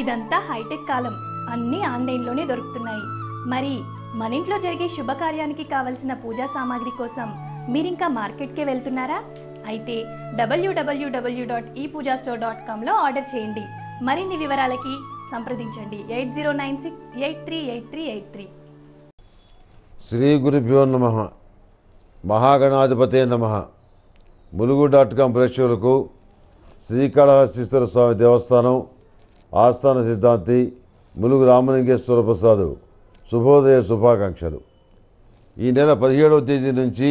ఇదంతా హైటెక్ కాలం అన్నీ ఆన్లైన్లోనే దొరుకుతున్నాయి మరి మన ఇంట్లో జరిగే శుభకార్యానికి కావలసిన పూజా సామాగ్రి కోసం మీరింకా మార్కెట్కే వెళ్తున్నారా అయితే WWW dot E Pooja store dot కామ్లో ఆర్డర్ చేయండి మరిన్ని వివరాలకి సంప్రదించండి eight zero nine six eight three eight three eight three Shri గురుభ్యో నమ మహాగణాధిపతే నమ ములుగు డాట్ కామ్ ప్రేక్షకులకు శ్రీకాళహస్తీశ్వర స్వామి దేవస్థానం ఆస్థాన సిద్ధాంతి ములుగు రామలింగేశ్వర ప్రసాద్ శుభోదయ శుభాకాంక్షలు ఈ నెల పదిహేడవ తేదీ నుంచి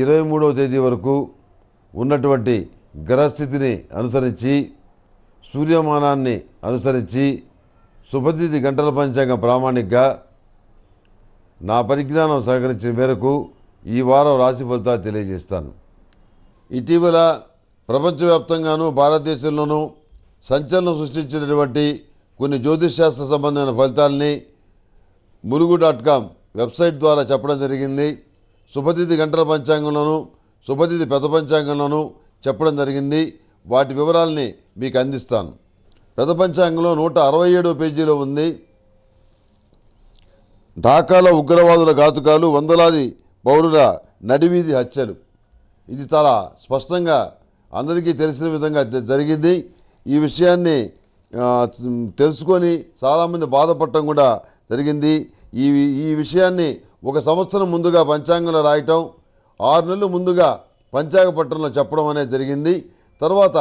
ఇరవై మూడవ తేదీ వరకు ఉన్నటువంటి గ్రహస్థితిని అనుసరించి సూర్యమానాన్ని అనుసరించి శుభతిథి గంటల పంచాంగం ప్రామాణికగా నా పరిజ్ఞానం సహకరించిన మేరకు ఈ వారం రాశి ఫలితాలు తెలియజేస్తాను ఇటీవల ప్రపంచవ్యాప్తంగానూ భారతదేశంలోనూ సంచలనం సృష్టించినటువంటి కొన్ని శాస్త్ర సంబంధమైన ఫలితాలని ములుగు డాట్ కామ్ వెబ్సైట్ ద్వారా చెప్పడం జరిగింది శుభతిథి గంటల పంచాంగంలోను శుభతిథి పెద్ద పంచాంగంలోను చెప్పడం జరిగింది వాటి వివరాలని మీకు అందిస్తాను పెద్ద పంచాంగంలో నూట అరవై ఏడో పేజీలో ఉంది ఢాకాల ఉగ్రవాదుల ఘాతుకాలు వందలాది పౌరుల నడివీధి హత్యలు ఇది చాలా స్పష్టంగా అందరికీ తెలిసిన విధంగా జరిగింది ఈ విషయాన్ని తెలుసుకొని చాలామంది బాధపడటం కూడా జరిగింది ఈ ఈ విషయాన్ని ఒక సంవత్సరం ముందుగా పంచాంగంలో రాయటం ఆరు నెలలు ముందుగా పంచాంగ పట్టణంలో చెప్పడం అనేది జరిగింది తర్వాత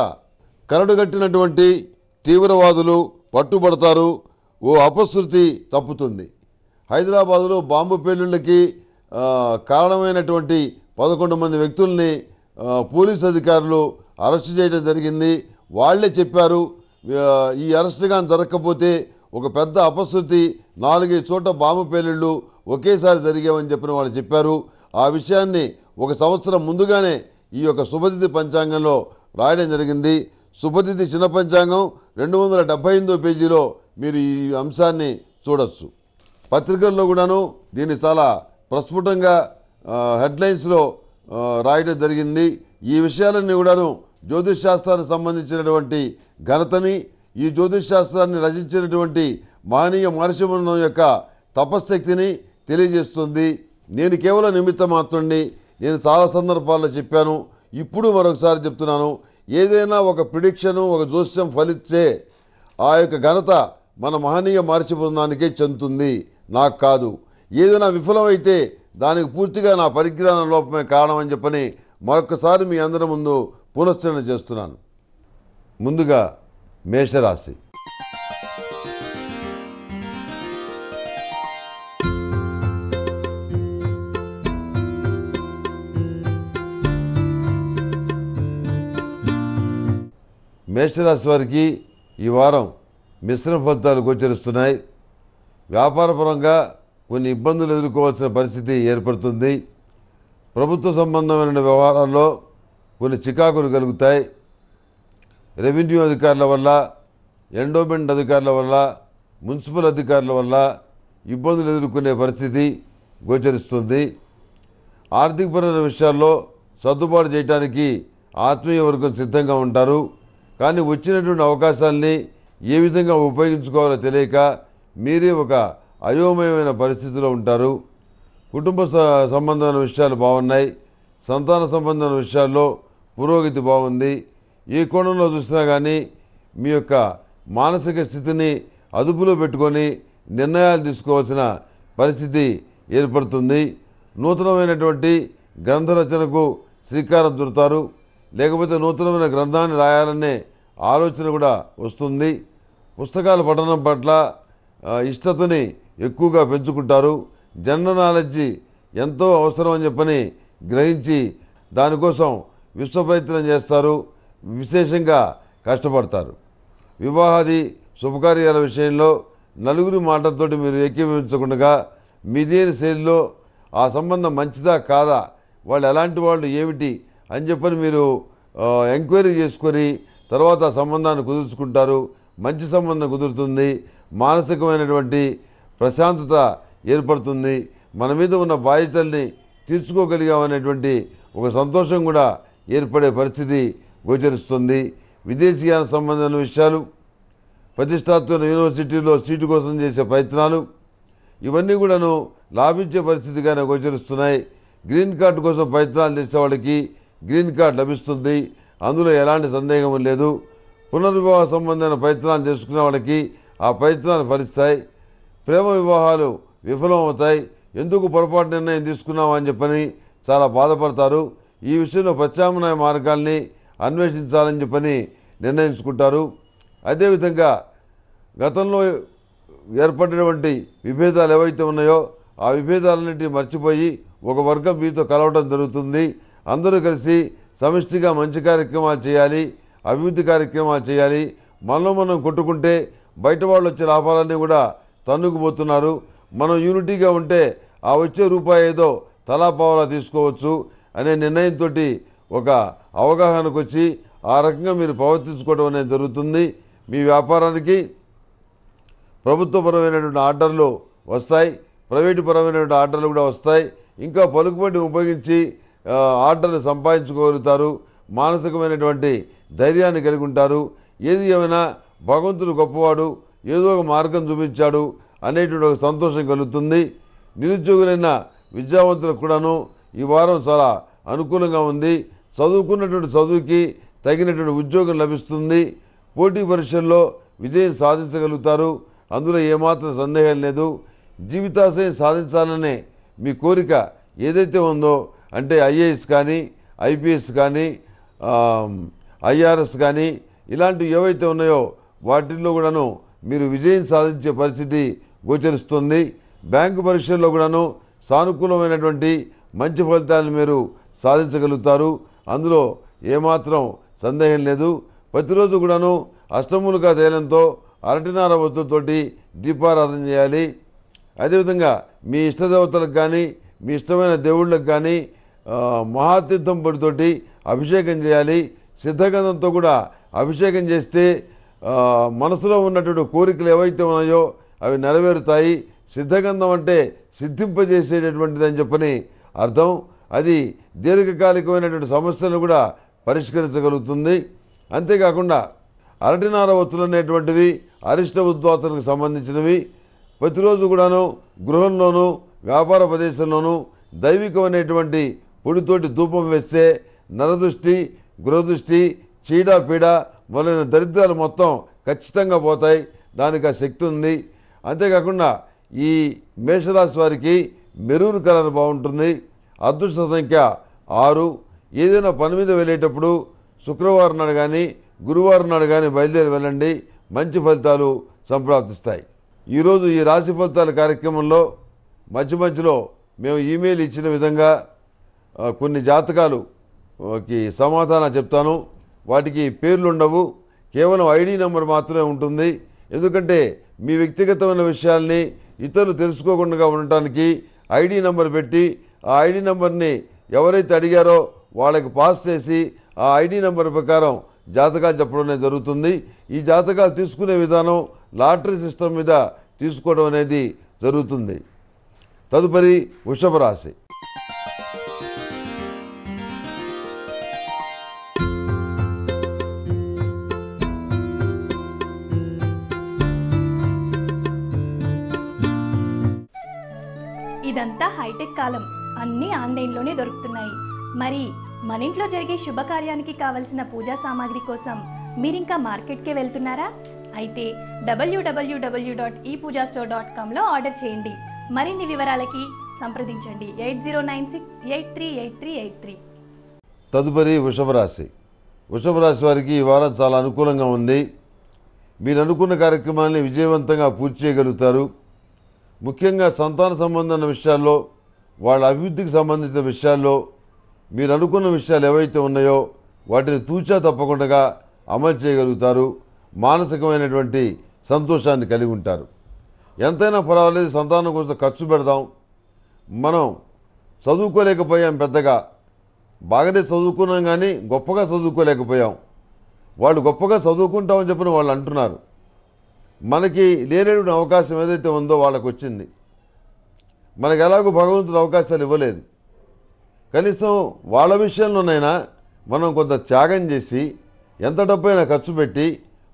కరడుగట్టినటువంటి తీవ్రవాదులు పట్టుబడతారు ఓ అపశృతి తప్పుతుంది హైదరాబాదులో బాంబు పేలుళ్ళకి కారణమైనటువంటి పదకొండు మంది వ్యక్తుల్ని పోలీసు అధికారులు అరెస్టు చేయడం జరిగింది వాళ్లే చెప్పారు ఈ అరెస్ట్ కానీ జరగకపోతే ఒక పెద్ద అపశృతి నాలుగైదు చోట బాంబు పేలుళ్ళు ఒకేసారి జరిగేవని చెప్పిన వాళ్ళు చెప్పారు ఆ విషయాన్ని ఒక సంవత్సరం ముందుగానే ఈ యొక్క శుభతిథి పంచాంగంలో రాయడం జరిగింది శుభతిథి చిన్న పంచాంగం రెండు వందల డెబ్బై ఎనిమిదో పేజీలో మీరు ఈ అంశాన్ని చూడొచ్చు పత్రికల్లో కూడాను దీన్ని చాలా ప్రస్ఫుటంగా హెడ్లైన్స్లో రాయడం జరిగింది ఈ విషయాలన్నీ కూడాను జ్యోతిష్ శాస్త్రానికి సంబంధించినటువంటి ఘనతని ఈ జ్యోతిష్ శాస్త్రాన్ని రచించినటువంటి మానీయ మహర్షిమునం యొక్క తపశక్తిని తెలియజేస్తుంది నేను కేవలం నిమిత్త మాత్రుడిని నేను చాలా సందర్భాల్లో చెప్పాను ఇప్పుడు మరొకసారి చెప్తున్నాను ఏదైనా ఒక ప్రిడిక్షను ఒక జ్యోత్యం ఫలిస్తే ఆ యొక్క ఘనత మన మహనీయ మహర్షి బృందానికే చెందుతుంది నాకు కాదు ఏదైనా విఫలమైతే దానికి పూర్తిగా నా పరిజ్ఞాన లోపమే కారణమని చెప్పని మరొకసారి మీ అందరి ముందు పునశ్చరణ చేస్తున్నాను ముందుగా మేషరాశి మేషరాశి వారికి ఈ వారం మిశ్రమ ఫలితాలు గోచరిస్తున్నాయి వ్యాపారపరంగా కొన్ని ఇబ్బందులు ఎదుర్కోవాల్సిన పరిస్థితి ఏర్పడుతుంది ప్రభుత్వ సంబంధమైన వ్యవహారాల్లో కొన్ని చికాకులు కలుగుతాయి రెవెన్యూ అధికారుల వల్ల ఎండోమెంట్ అధికారుల వల్ల మున్సిపల్ అధికారుల వల్ల ఇబ్బందులు ఎదుర్కొనే పరిస్థితి గోచరిస్తుంది ఆర్థికపరమైన విషయాల్లో సర్దుబాటు చేయడానికి ఆత్మీయ వర్గం సిద్ధంగా ఉంటారు కానీ వచ్చినటువంటి అవకాశాలని ఏ విధంగా ఉపయోగించుకోవాలో తెలియక మీరే ఒక అయోమయమైన పరిస్థితిలో ఉంటారు కుటుంబ సంబంధమైన విషయాలు బాగున్నాయి సంతాన సంబంధమైన విషయాల్లో పురోగతి బాగుంది ఏ కోణంలో చూసినా కానీ మీ యొక్క మానసిక స్థితిని అదుపులో పెట్టుకొని నిర్ణయాలు తీసుకోవాల్సిన పరిస్థితి ఏర్పడుతుంది నూతనమైనటువంటి గ్రంథ రచనకు శ్రీకారం చుడతారు లేకపోతే నూతనమైన గ్రంథాన్ని రాయాలనే ఆలోచన కూడా వస్తుంది పుస్తకాలు పఠనం పట్ల ఇష్టతని ఎక్కువగా పెంచుకుంటారు జనరల్ నాలెడ్జి ఎంతో అవసరం అని చెప్పని గ్రహించి దానికోసం విశ్వప్రయత్నం చేస్తారు విశేషంగా కష్టపడతారు వివాహాది శుభకార్యాల విషయంలో నలుగురి మాటలతోటి మీరు ఏకీభవించకుండా మీదేని శైలిలో ఆ సంబంధం మంచిదా కాదా వాళ్ళు ఎలాంటి వాళ్ళు ఏమిటి అని చెప్పని మీరు ఎంక్వైరీ చేసుకొని తర్వాత సంబంధాన్ని కుదుర్చుకుంటారు మంచి సంబంధం కుదురుతుంది మానసికమైనటువంటి ప్రశాంతత ఏర్పడుతుంది మన మీద ఉన్న బాధ్యతల్ని తీర్చుకోగలిగామనేటువంటి ఒక సంతోషం కూడా ఏర్పడే పరిస్థితి గోచరిస్తుంది విదేశీయాన సంబంధమైన విషయాలు ప్రతిష్టాత్మక యూనివర్సిటీలో సీటు కోసం చేసే ప్రయత్నాలు ఇవన్నీ కూడాను లాభించే పరిస్థితిగానే గోచరిస్తున్నాయి గ్రీన్ కార్డు కోసం ప్రయత్నాలు చేసే వాళ్ళకి గ్రీన్ కార్డు లభిస్తుంది అందులో ఎలాంటి సందేహం లేదు పునర్వివాహ సంబంధమైన ప్రయత్నాలు చేసుకునే వాళ్ళకి ఆ ప్రయత్నాలు ఫలిస్తాయి ప్రేమ వివాహాలు విఫలమవుతాయి ఎందుకు పొరపాటు నిర్ణయం తీసుకున్నామని చెప్పని చాలా బాధపడతారు ఈ విషయంలో ప్రత్యామ్నాయ మార్గాల్ని అన్వేషించాలని చెప్పని నిర్ణయించుకుంటారు అదేవిధంగా గతంలో ఏర్పడినటువంటి విభేదాలు ఏవైతే ఉన్నాయో ఆ విభేదాలన్నింటినీ మర్చిపోయి ఒక వర్గం మీతో కలవడం జరుగుతుంది అందరూ కలిసి సమిష్టిగా మంచి కార్యక్రమాలు చేయాలి అభివృద్ధి కార్యక్రమాలు చేయాలి మనం మనం కొట్టుకుంటే బయట వాళ్ళు వచ్చే లాభాలన్నీ కూడా తన్నుకుపోతున్నారు మనం యూనిటీగా ఉంటే ఆ వచ్చే రూపాయి ఏదో తలాపావలా తీసుకోవచ్చు అనే నిర్ణయంతో ఒక అవగాహనకు వచ్చి ఆ రకంగా మీరు ప్రవర్తించుకోవడం అనేది జరుగుతుంది మీ వ్యాపారానికి ప్రభుత్వపరమైనటువంటి ఆర్డర్లు వస్తాయి ప్రైవేటు పరమైనటువంటి ఆర్డర్లు కూడా వస్తాయి ఇంకా పలుకుబడిని ఉపయోగించి ఆర్డర్లు సంపాదించుకోగలుగుతారు మానసికమైనటువంటి ధైర్యాన్ని కలిగి ఉంటారు ఏది ఏమైనా భగవంతుడు గొప్పవాడు ఏదో ఒక మార్గం చూపించాడు అనేటువంటి ఒక సంతోషం కలుగుతుంది నిరుద్యోగులైన విద్యావంతులకు కూడాను ఈ వారం చాలా అనుకూలంగా ఉంది చదువుకున్నటువంటి చదువుకి తగినటువంటి ఉద్యోగం లభిస్తుంది పోటీ పరీక్షల్లో విజయం సాధించగలుగుతారు అందులో ఏమాత్రం సందేహం లేదు జీవితాశయం సాధించాలనే మీ కోరిక ఏదైతే ఉందో అంటే ఐఏఎస్ కానీ ఐపీఎస్ కానీ ఐఆర్ఎస్ కానీ ఇలాంటివి ఏవైతే ఉన్నాయో వాటిల్లో కూడాను మీరు విజయం సాధించే పరిస్థితి గోచరిస్తుంది బ్యాంకు పరీక్షల్లో కూడాను సానుకూలమైనటువంటి మంచి ఫలితాలను మీరు సాధించగలుగుతారు అందులో ఏమాత్రం సందేహం లేదు ప్రతిరోజు కూడాను అష్టములుగా తేలంతో అరటినార వస్తువుతోటి దీపారాధన చేయాలి అదేవిధంగా మీ ఇష్టదేవతలకు కానీ మీ ఇష్టమైన దేవుళ్ళకు కానీ మహాతీర్థం పడితోటి అభిషేకం చేయాలి సిద్ధగంధంతో కూడా అభిషేకం చేస్తే మనసులో ఉన్నటువంటి కోరికలు ఏవైతే ఉన్నాయో అవి నెరవేరుతాయి సిద్ధగంధం అంటే సిద్ధింపజేసేటటువంటిది అని చెప్పని అర్థం అది దీర్ఘకాలికమైనటువంటి సమస్యలను కూడా పరిష్కరించగలుగుతుంది అంతేకాకుండా అరటినార ఒత్తులు అనేటువంటివి అరిష్ట ఉద్వాతలకు సంబంధించినవి ప్రతిరోజు కూడాను గృహంలోనూ వ్యాపార ప్రదేశంలోనూ దైవికమైనటువంటి పొడితోటి ధూపం వేస్తే నరదృష్టి గృహదృష్టి చీడ పీడ మొదలైన దరిద్రాలు మొత్తం ఖచ్చితంగా పోతాయి దానికి ఆ శక్తి ఉంది అంతేకాకుండా ఈ మేషరాశి వారికి మెరూన్ కలర్ బాగుంటుంది అదృష్ట సంఖ్య ఆరు ఏదైనా పని మీద వెళ్ళేటప్పుడు శుక్రవారం నాడు కానీ గురువారం నాడు కానీ బయలుదేరి వెళ్ళండి మంచి ఫలితాలు సంప్రాప్తిస్తాయి ఈరోజు ఈ రాశి ఫలితాల కార్యక్రమంలో మధ్య మధ్యలో మేము ఈమెయిల్ ఇచ్చిన విధంగా కొన్ని జాతకాలుకి సమాధానం చెప్తాను వాటికి పేర్లు ఉండవు కేవలం ఐడి నెంబర్ మాత్రమే ఉంటుంది ఎందుకంటే మీ వ్యక్తిగతమైన విషయాల్ని ఇతరులు తెలుసుకోకుండా ఉండటానికి ఐడి నెంబర్ పెట్టి ఆ ఐడి నెంబర్ని ఎవరైతే అడిగారో వాళ్ళకి పాస్ చేసి ఆ ఐడి నెంబర్ ప్రకారం జాతకాలు చెప్పడం జరుగుతుంది ఈ జాతకాలు తీసుకునే విధానం లాటరీ సిస్టమ్ మీద తీసుకోవడం అనేది జరుగుతుంది తదుపరి వృషభ రాశి ఇదంతా హైటెక్ కాలం అన్నీ ఆన్లైన్లోనే దొరుకుతున్నాయి మరి మన ఇంట్లో జరిగే శుభకార్యానికి కావలసిన పూజా సామాగ్రి కోసం మీరింకా మార్కెట్కే వెళ్తున్నారా అయితే WWW dot E Pooja store dot కామ్లో ఆర్డర్ చేయండి మరిన్ని వివరాలకి సంప్రదించండి eight zero nine six eight three eight three eight three తదుపరి వృషభరాశి వృషభరాశి వారికి ఈ వారం చాలా అనుకూలంగా ఉంది మీరు అనుకున్న కార్యక్రమాన్ని విజయవంతంగా పూర్తి చేయగలుగుతారు ముఖ్యంగా సంతాన సంబంధమైన విషయాల్లో వాళ్ళ అభివృద్ధికి సంబంధించిన విషయాల్లో మీరు అనుకున్న విషయాలు ఏవైతే ఉన్నాయో వాటిని తూచా తప్పకుండా అమలు చేయగలుగుతారు మానసికమైనటువంటి సంతోషాన్ని కలిగి ఉంటారు ఎంతైనా పర్వాలేదు సంతానం కోసం ఖర్చు పెడదాం మనం చదువుకోలేకపోయాం పెద్దగా బాగానే చదువుకున్నాం కానీ గొప్పగా చదువుకోలేకపోయాం వాళ్ళు గొప్పగా చదువుకుంటామని చెప్పిన వాళ్ళు అంటున్నారు మనకి లేనటువంటి అవకాశం ఏదైతే ఉందో వాళ్ళకు వచ్చింది మనకు ఎలాగో భగవంతుడు అవకాశాలు ఇవ్వలేదు కనీసం వాళ్ళ విషయంలోనైనా మనం కొంత త్యాగం చేసి ఎంత డబ్బైనా ఖర్చు పెట్టి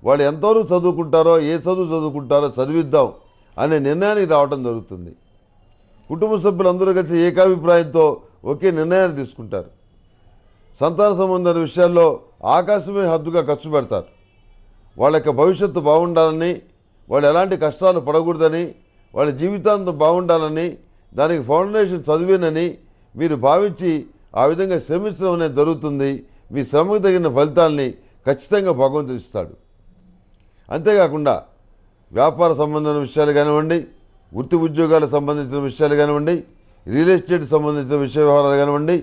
వాళ్ళు ఎంతవరకు చదువుకుంటారో ఏ చదువు చదువుకుంటారో చదివిద్దాం అనే నిర్ణయానికి రావడం జరుగుతుంది కుటుంబ సభ్యులందరూ కలిసి ఏకాభిప్రాయంతో ఒకే నిర్ణయాన్ని తీసుకుంటారు సంతాన సంబంధాల విషయాల్లో ఆకాశమే హద్దుగా ఖర్చు పెడతారు వాళ్ళ యొక్క భవిష్యత్తు బాగుండాలని వాళ్ళు ఎలాంటి కష్టాలు పడకూడదని వాళ్ళ జీవితాంతం బాగుండాలని దానికి ఫౌండేషన్ చదివేనని మీరు భావించి ఆ విధంగా శ్రమించడం అనేది జరుగుతుంది మీ శ్రమకు తగిన ఫలితాల్ని ఖచ్చితంగా భగవంతుడు ఇస్తాడు అంతేకాకుండా వ్యాపార సంబంధమైన విషయాలు కానివ్వండి వృత్తి ఉద్యోగాలకు సంబంధించిన విషయాలు కానివ్వండి రియల్ ఎస్టేట్ సంబంధించిన విషయ వ్యవహారాలు కానివ్వండి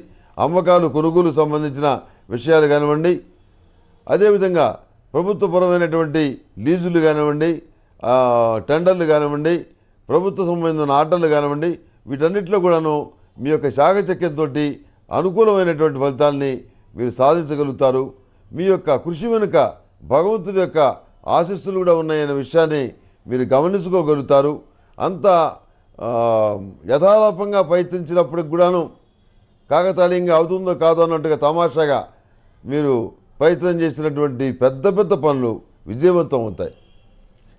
అమ్మకాలు కొనుగోలు సంబంధించిన విషయాలు కానివ్వండి అదేవిధంగా ప్రభుత్వపరమైనటువంటి లీజులు కానివ్వండి టెండర్లు కానివ్వండి ప్రభుత్వ సంబంధించిన ఆటలు కానివ్వండి వీటన్నిటిలో కూడాను మీ యొక్క శాఖచక్యంతో అనుకూలమైనటువంటి ఫలితాల్ని మీరు సాధించగలుగుతారు మీ యొక్క కృషి వెనుక భగవంతుడి యొక్క ఆశీస్సులు కూడా ఉన్నాయనే విషయాన్ని మీరు గమనించుకోగలుగుతారు అంత యథాలాపంగా ప్రయత్నించినప్పటికి కూడాను కాకతాళీయంగా అవుతుందో కాదో అన్నట్టుగా తమాషాగా మీరు ప్రయత్నం చేసినటువంటి పెద్ద పెద్ద పనులు విజయవంతం అవుతాయి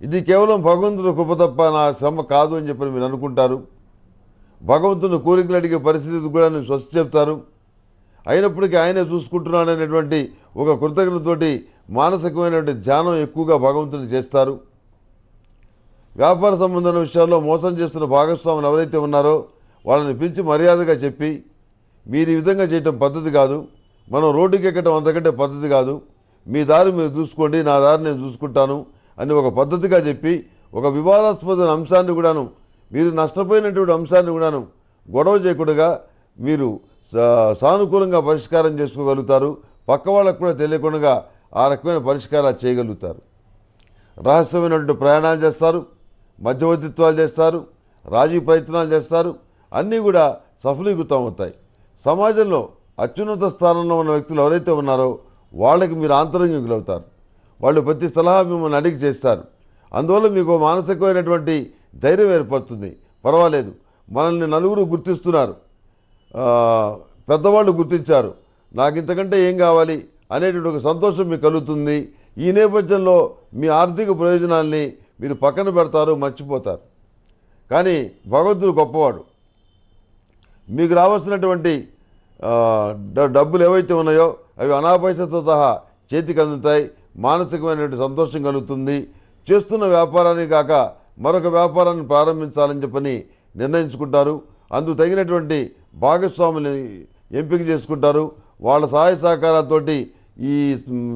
ఇది కేవలం భగవంతుడు కృప తప్ప నా శ్రమ కాదు అని చెప్పని మీరు అనుకుంటారు భగవంతుని కోరికలు అడిగే పరిస్థితి కూడా నేను స్వస్తి చెప్తారు అయినప్పటికీ ఆయనే చూసుకుంటున్నాడు అనేటువంటి ఒక కృతజ్ఞతతోటి మానసికమైనటువంటి ధ్యానం ఎక్కువగా భగవంతుని చేస్తారు వ్యాపార సంబంధమైన విషయాల్లో మోసం చేస్తున్న భాగస్వాములు ఎవరైతే ఉన్నారో వాళ్ళని పిలిచి మర్యాదగా చెప్పి మీరు ఈ విధంగా చేయటం పద్ధతి కాదు మనం రోడ్డుకి ఎక్కడం అంతకంటే పద్ధతి కాదు మీ దారి మీరు చూసుకోండి నా దారి నేను చూసుకుంటాను అని ఒక పద్ధతిగా చెప్పి ఒక వివాదాస్పద అంశాన్ని కూడాను మీరు నష్టపోయినటువంటి అంశాన్ని కూడాను గొడవ చేయకుండా మీరు సానుకూలంగా పరిష్కారం చేసుకోగలుగుతారు పక్క వాళ్ళకు కూడా తెలియకుండా ఆ రకమైన పరిష్కారాలు చేయగలుగుతారు రహస్యమైనటువంటి ప్రయాణాలు చేస్తారు మధ్యవర్తిత్వాలు చేస్తారు రాజీ ప్రయత్నాలు చేస్తారు అన్నీ కూడా సఫలీకృతం అవుతాయి సమాజంలో అత్యున్నత స్థానంలో ఉన్న వ్యక్తులు ఎవరైతే ఉన్నారో వాళ్ళకి మీరు ఆంతరంగికులవుతారు వాళ్ళు ప్రతి సలహా మిమ్మల్ని అడిగి చేస్తారు అందువల్ల మీకు మానసికమైనటువంటి ధైర్యం ఏర్పడుతుంది పర్వాలేదు మనల్ని నలుగురు గుర్తిస్తున్నారు పెద్దవాళ్ళు గుర్తించారు నాకు ఇంతకంటే ఏం కావాలి అనేటువంటి ఒక సంతోషం మీకు కలుగుతుంది ఈ నేపథ్యంలో మీ ఆర్థిక ప్రయోజనాల్ని మీరు పక్కన పెడతారు మర్చిపోతారు కానీ భగవంతుడు గొప్పవాడు మీకు రావాల్సినటువంటి డబ్బులు ఏవైతే ఉన్నాయో అవి అనాపైసతో సహా చేతికి అందుతాయి మానసికమైనటువంటి సంతోషం కలుగుతుంది చేస్తున్న వ్యాపారానికి కాక మరొక వ్యాపారాన్ని ప్రారంభించాలని చెప్పని నిర్ణయించుకుంటారు అందుకు తగినటువంటి భాగస్వాములు ఎంపిక చేసుకుంటారు వాళ్ళ సహాయ సహకారాలతోటి ఈ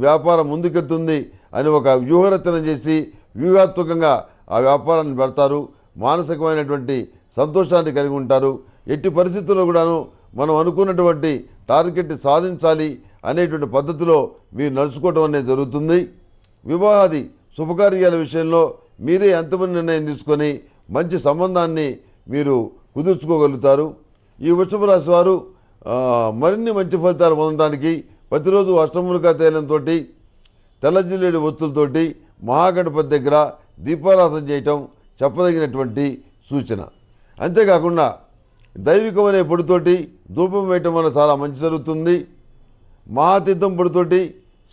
వ్యాపారం ముందుకెళ్తుంది అని ఒక వ్యూహరచన చేసి వ్యూహాత్మకంగా ఆ వ్యాపారాన్ని పెడతారు మానసికమైనటువంటి సంతోషాన్ని కలిగి ఉంటారు ఎట్టి పరిస్థితుల్లో కూడాను మనం అనుకున్నటువంటి టార్గెట్ సాధించాలి అనేటువంటి పద్ధతిలో మీరు నడుచుకోవటం అనేది జరుగుతుంది వివాహాది శుభకార్యాల విషయంలో మీరే ఎంతమంది నిర్ణయం తీసుకొని మంచి సంబంధాన్ని మీరు కుదుర్చుకోగలుగుతారు ఈ వృషభ రాశి వారు మరిన్ని మంచి ఫలితాలు పొందడానికి ప్రతిరోజు అష్టములుగా తేలంతో తెల్లజిల్లేడు ఒత్తులతోటి మహాగణపతి దగ్గర దీపారాధన చేయటం చెప్పదగినటువంటి సూచన అంతేకాకుండా దైవికమనే పొడితోటి ధూపం వేయటం వల్ల చాలా మంచి జరుగుతుంది మహాతీర్థం పొడితోటి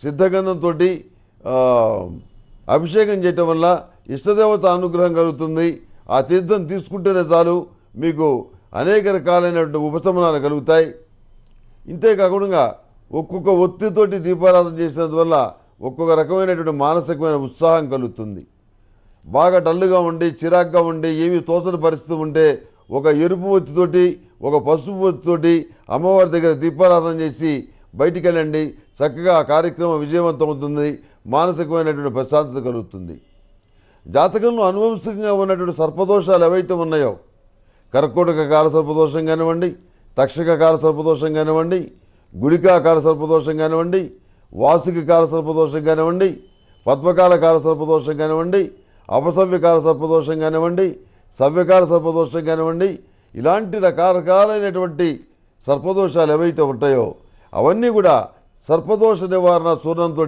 సిద్ధగంధంతో అభిషేకం చేయటం వల్ల ఇష్టదేవత అనుగ్రహం కలుగుతుంది ఆ తీర్థం తీసుకుంటేనే చాలు మీకు అనేక రకాలైనటువంటి ఉపశమనాలు కలుగుతాయి ఇంతేకాకుండా ఒక్కొక్క ఒత్తితోటి దీపారాధన చేసినందువల్ల ఒక్కొక్క రకమైనటువంటి మానసికమైన ఉత్సాహం కలుగుతుంది బాగా డల్లుగా ఉండి చిరాగ్గా ఉండి ఏమి తోచని పరిస్థితి ఉంటే ఒక ఎరుపు ఒత్తితోటి ఒక పసుపు ఒత్తితోటి అమ్మవారి దగ్గర దీపారాధన చేసి బయటికి వెళ్ళండి చక్కగా ఆ కార్యక్రమం విజయవంతం అవుతుంది మానసికమైనటువంటి ప్రశాంతత కలుగుతుంది జాతకంలో అనువంశికంగా ఉన్నటువంటి సర్పదోషాలు ఏవైతే ఉన్నాయో కర్కోటక కాల సర్పదోషం కానివ్వండి తక్షక కాల సర్పదోషం కానివ్వండి గుడికా కాల సర్పదోషం కానివ్వండి వాసుక కాల సర్పదోషం కానివ్వండి పద్మకాల కాల సర్పదోషం కానివ్వండి అపసవ్యకాల సర్పదోషం కానివ్వండి సవ్యకాల సర్పదోషం కానివ్వండి ఇలాంటి రకరకాలైనటువంటి సర్పదోషాలు ఏవైతే ఉంటాయో అవన్నీ కూడా సర్పదోష నివారణ చూర్ణంతో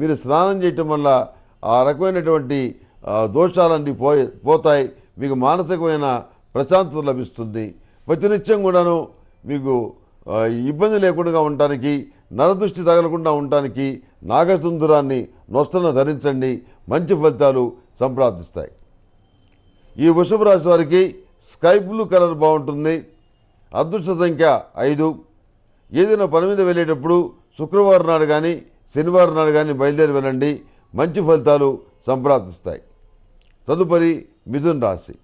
మీరు స్నానం చేయటం వల్ల ఆ రకమైనటువంటి దోషాలన్నీ పోయి పోతాయి మీకు మానసికమైన ప్రశాంతత లభిస్తుంది ప్రతినిత్యం కూడాను మీకు ఇబ్బంది లేకుండా ఉండటానికి నరదృష్టి తగలకుండా ఉండటానికి నాగసుందరాన్ని నొస్తలను ధరించండి మంచి ఫలితాలు సంప్రాప్తిస్తాయి ఈ వృషభ రాశి వారికి స్కై బ్లూ కలర్ బాగుంటుంది అదృష్ట సంఖ్య ఐదు ఏదైనా పని మీద వెళ్ళేటప్పుడు శుక్రవారం నాడు కానీ శనివారం నాడు కానీ బయలుదేరి వెళ్ళండి మంచి ఫలితాలు సంప్రాప్తిస్తాయి తదుపరి మిథున్ రాశి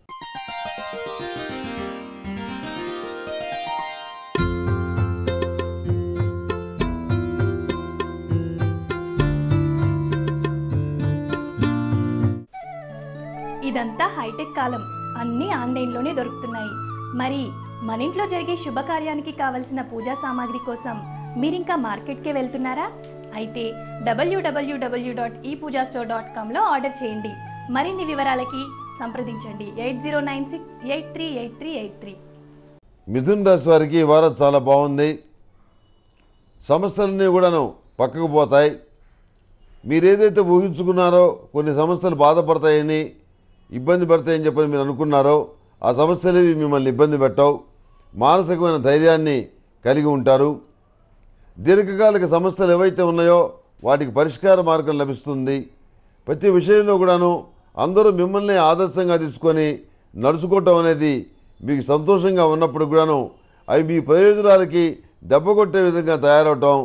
ఇదంతా హైటెక్ కాలం అన్నీ ఆన్లైన్లోనే దొరుకుతున్నాయి మరి మన ఇంట్లో జరిగే శుభకార్యానికి కావలసిన పూజా సామాగ్రి కోసం మీరింకా మార్కెట్కే వెళ్తున్నారా అయితే WWW dot E Pooja store dot కామ్లో ఆర్డర్ చేయండి మరిన్ని వివరాలకి సంప్రదించండి eight zero nine six eight three eight three eight three మిథున్ రాశి వారికి ఈ వారం చాలా బాగుంది సమస్యలన్నీ కూడాను పక్కకు పోతాయి మీరు ఏదైతే ఊహించుకున్నారో కొన్ని సమస్యలు బాధపడతాయని ఇబ్బంది పడతాయని చెప్పని మీరు అనుకున్నారో ఆ సమస్యలు మిమ్మల్ని ఇబ్బంది పెట్టవు మానసికమైన ధైర్యాన్ని కలిగి ఉంటారు దీర్ఘకాలిక సమస్యలు ఏవైతే ఉన్నాయో వాటికి పరిష్కార మార్గం లభిస్తుంది ప్రతి విషయంలో కూడాను అందరూ మిమ్మల్ని ఆదర్శంగా తీసుకొని నడుచుకోవటం అనేది మీకు సంతోషంగా ఉన్నప్పుడు కూడాను అవి మీ ప్రయోజనాలకి దెబ్బ కొట్టే విధంగా తయారవటం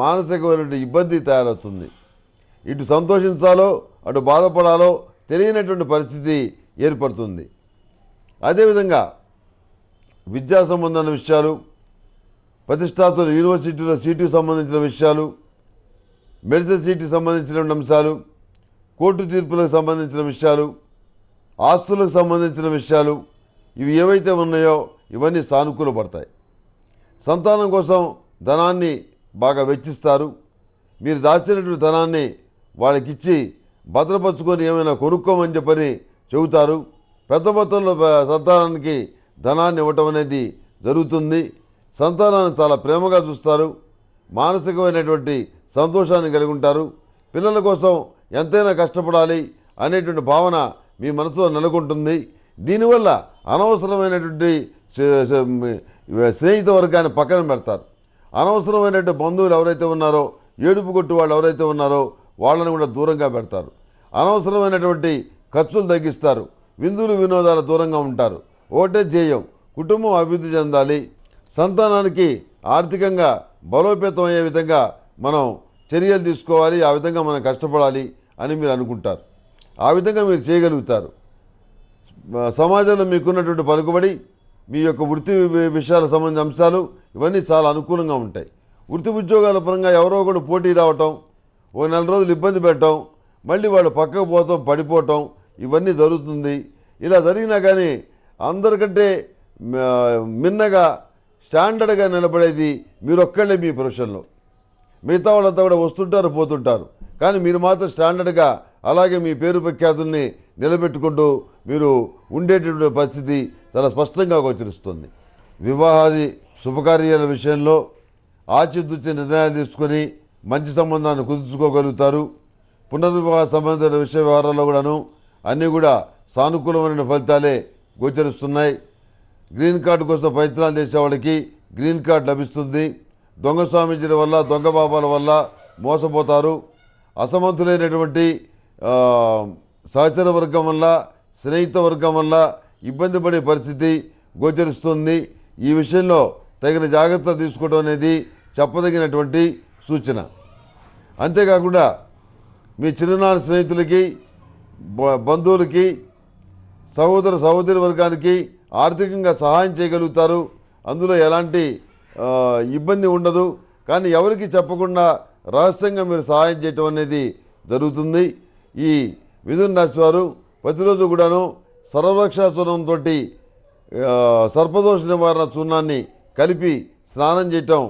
మానసికమైనటువంటి ఇబ్బంది తయారవుతుంది ఇటు సంతోషించాలో అటు బాధపడాలో తెలియనటువంటి పరిస్థితి ఏర్పడుతుంది అదేవిధంగా విద్యా సంబంధమైన విషయాలు ప్రతిష్టాతులు యూనివర్సిటీలో సీటుకు సంబంధించిన విషయాలు మెడిసిన్ సీటుకు సంబంధించిన అంశాలు కోర్టు తీర్పులకు సంబంధించిన విషయాలు ఆస్తులకు సంబంధించిన విషయాలు ఇవి ఏవైతే ఉన్నాయో ఇవన్నీ సానుకూలపడతాయి సంతానం కోసం ధనాన్ని బాగా వెచ్చిస్తారు మీరు దాచినటువంటి ధనాన్ని వాళ్ళకిచ్చి భద్రపరుచుకొని ఏమైనా కొనుక్కోమని చెప్పని చెబుతారు పెద్ద మొత్తంలో సంతానానికి ధనాన్ని ఇవ్వటం అనేది జరుగుతుంది సంతానాన్ని చాలా ప్రేమగా చూస్తారు మానసికమైనటువంటి సంతోషాన్ని కలిగి ఉంటారు పిల్లల కోసం ఎంతైనా కష్టపడాలి అనేటువంటి భావన మీ మనసులో నెలకొంటుంది దీనివల్ల అనవసరమైనటువంటి స్నేహిత వర్గాన్ని పక్కన పెడతారు అనవసరమైనటువంటి బంధువులు ఎవరైతే ఉన్నారో ఏడుపు కొట్టు వాళ్ళు ఎవరైతే ఉన్నారో వాళ్ళని కూడా దూరంగా పెడతారు అనవసరమైనటువంటి ఖర్చులు తగ్గిస్తారు విందులు వినోదాలు దూరంగా ఉంటారు ఒకటే ధ్యేయం కుటుంబం అభివృద్ధి చెందాలి సంతానానికి ఆర్థికంగా బలోపేతం అయ్యే విధంగా మనం చర్యలు తీసుకోవాలి ఆ విధంగా మనం కష్టపడాలి అని మీరు అనుకుంటారు ఆ విధంగా మీరు చేయగలుగుతారు సమాజంలో మీకున్నటువంటి పలుకుబడి మీ యొక్క వృత్తి విషయాల సంబంధించిన అంశాలు ఇవన్నీ చాలా అనుకూలంగా ఉంటాయి వృత్తి ఉద్యోగాల పరంగా ఎవరో ఒకటి పోటీ రావటం ఓ నెల రోజులు ఇబ్బంది పెట్టడం మళ్ళీ వాళ్ళు పక్కకు పోతాం పడిపోవటం ఇవన్నీ జరుగుతుంది ఇలా జరిగినా కానీ అందరికంటే మిన్నగా స్టాండర్డ్గా నిలబడేది మీరొక్కళ్ళే మీ ప్రొఫెషన్లో మిగతా వాళ్ళంతా కూడా వస్తుంటారు పోతుంటారు కానీ మీరు మాత్రం స్టాండర్డ్గా అలాగే మీ పేరు ప్రఖ్యాతుల్ని నిలబెట్టుకుంటూ మీరు ఉండేటటువంటి పరిస్థితి చాలా స్పష్టంగా గోచరిస్తుంది వివాహాది శుభకార్యాల విషయంలో ఆచితూచి నిర్ణయాలు తీసుకొని మంచి సంబంధాన్ని కుదుర్చుకోగలుగుతారు పునర్వివాహ సంబంధిత విషయ వ్యవహారాల్లో కూడాను అన్నీ కూడా సానుకూలమైన ఫలితాలే గోచరిస్తున్నాయి గ్రీన్ కార్డు కోసం ప్రయత్నాలు చేసే వాళ్ళకి గ్రీన్ కార్డు లభిస్తుంది దొంగ స్వామీజీల వల్ల దొంగ బాబాల వల్ల మోసపోతారు అసమర్థులైనటువంటి సహచర వర్గం వల్ల స్నేహిత వర్గం వల్ల ఇబ్బంది పడే పరిస్థితి గోచరిస్తుంది ఈ విషయంలో తగిన జాగ్రత్త తీసుకోవడం అనేది చెప్పదగినటువంటి సూచన అంతేకాకుండా మీ చిన్ననాటి స్నేహితులకి బంధువులకి సహోదర సహోదరి వర్గానికి ఆర్థికంగా సహాయం చేయగలుగుతారు అందులో ఎలాంటి ఇబ్బంది ఉండదు కానీ ఎవరికి చెప్పకుండా రహస్యంగా మీరు సహాయం చేయటం అనేది జరుగుతుంది ఈ మిథున రాశి వారు ప్రతిరోజు కూడాను సర్వరక్ష చూర్ణంతో సర్పదోష నివారణ చూర్ణాన్ని కలిపి స్నానం చేయటం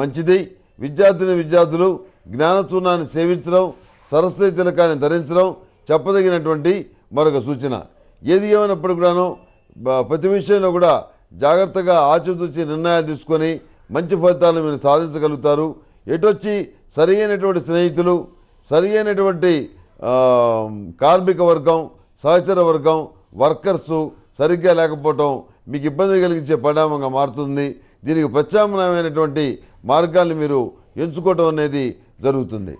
మంచిది విద్యార్థిని విద్యార్థులు జ్ఞాన చూర్ణాన్ని సేవించడం సరస్వతి తిలకాన్ని ధరించడం చెప్పదగినటువంటి మరొక సూచన ఏది ఏమైనప్పుడు కూడాను ప్రతి విషయంలో కూడా జాగ్రత్తగా ఆచితూచి నిర్ణయాలు తీసుకొని మంచి ఫలితాలను మీరు సాధించగలుగుతారు ఎటొచ్చి సరి అయినటువంటి స్నేహితులు సరి అయినటువంటి కార్మిక వర్గం సహచర వర్గం వర్కర్సు సరిగ్గా లేకపోవటం మీకు ఇబ్బంది కలిగించే పరిణామంగా మారుతుంది దీనికి ప్రత్యామ్నాయమైనటువంటి మార్గాల్ని మీరు ఎంచుకోవటం అనేది జరుగుతుంది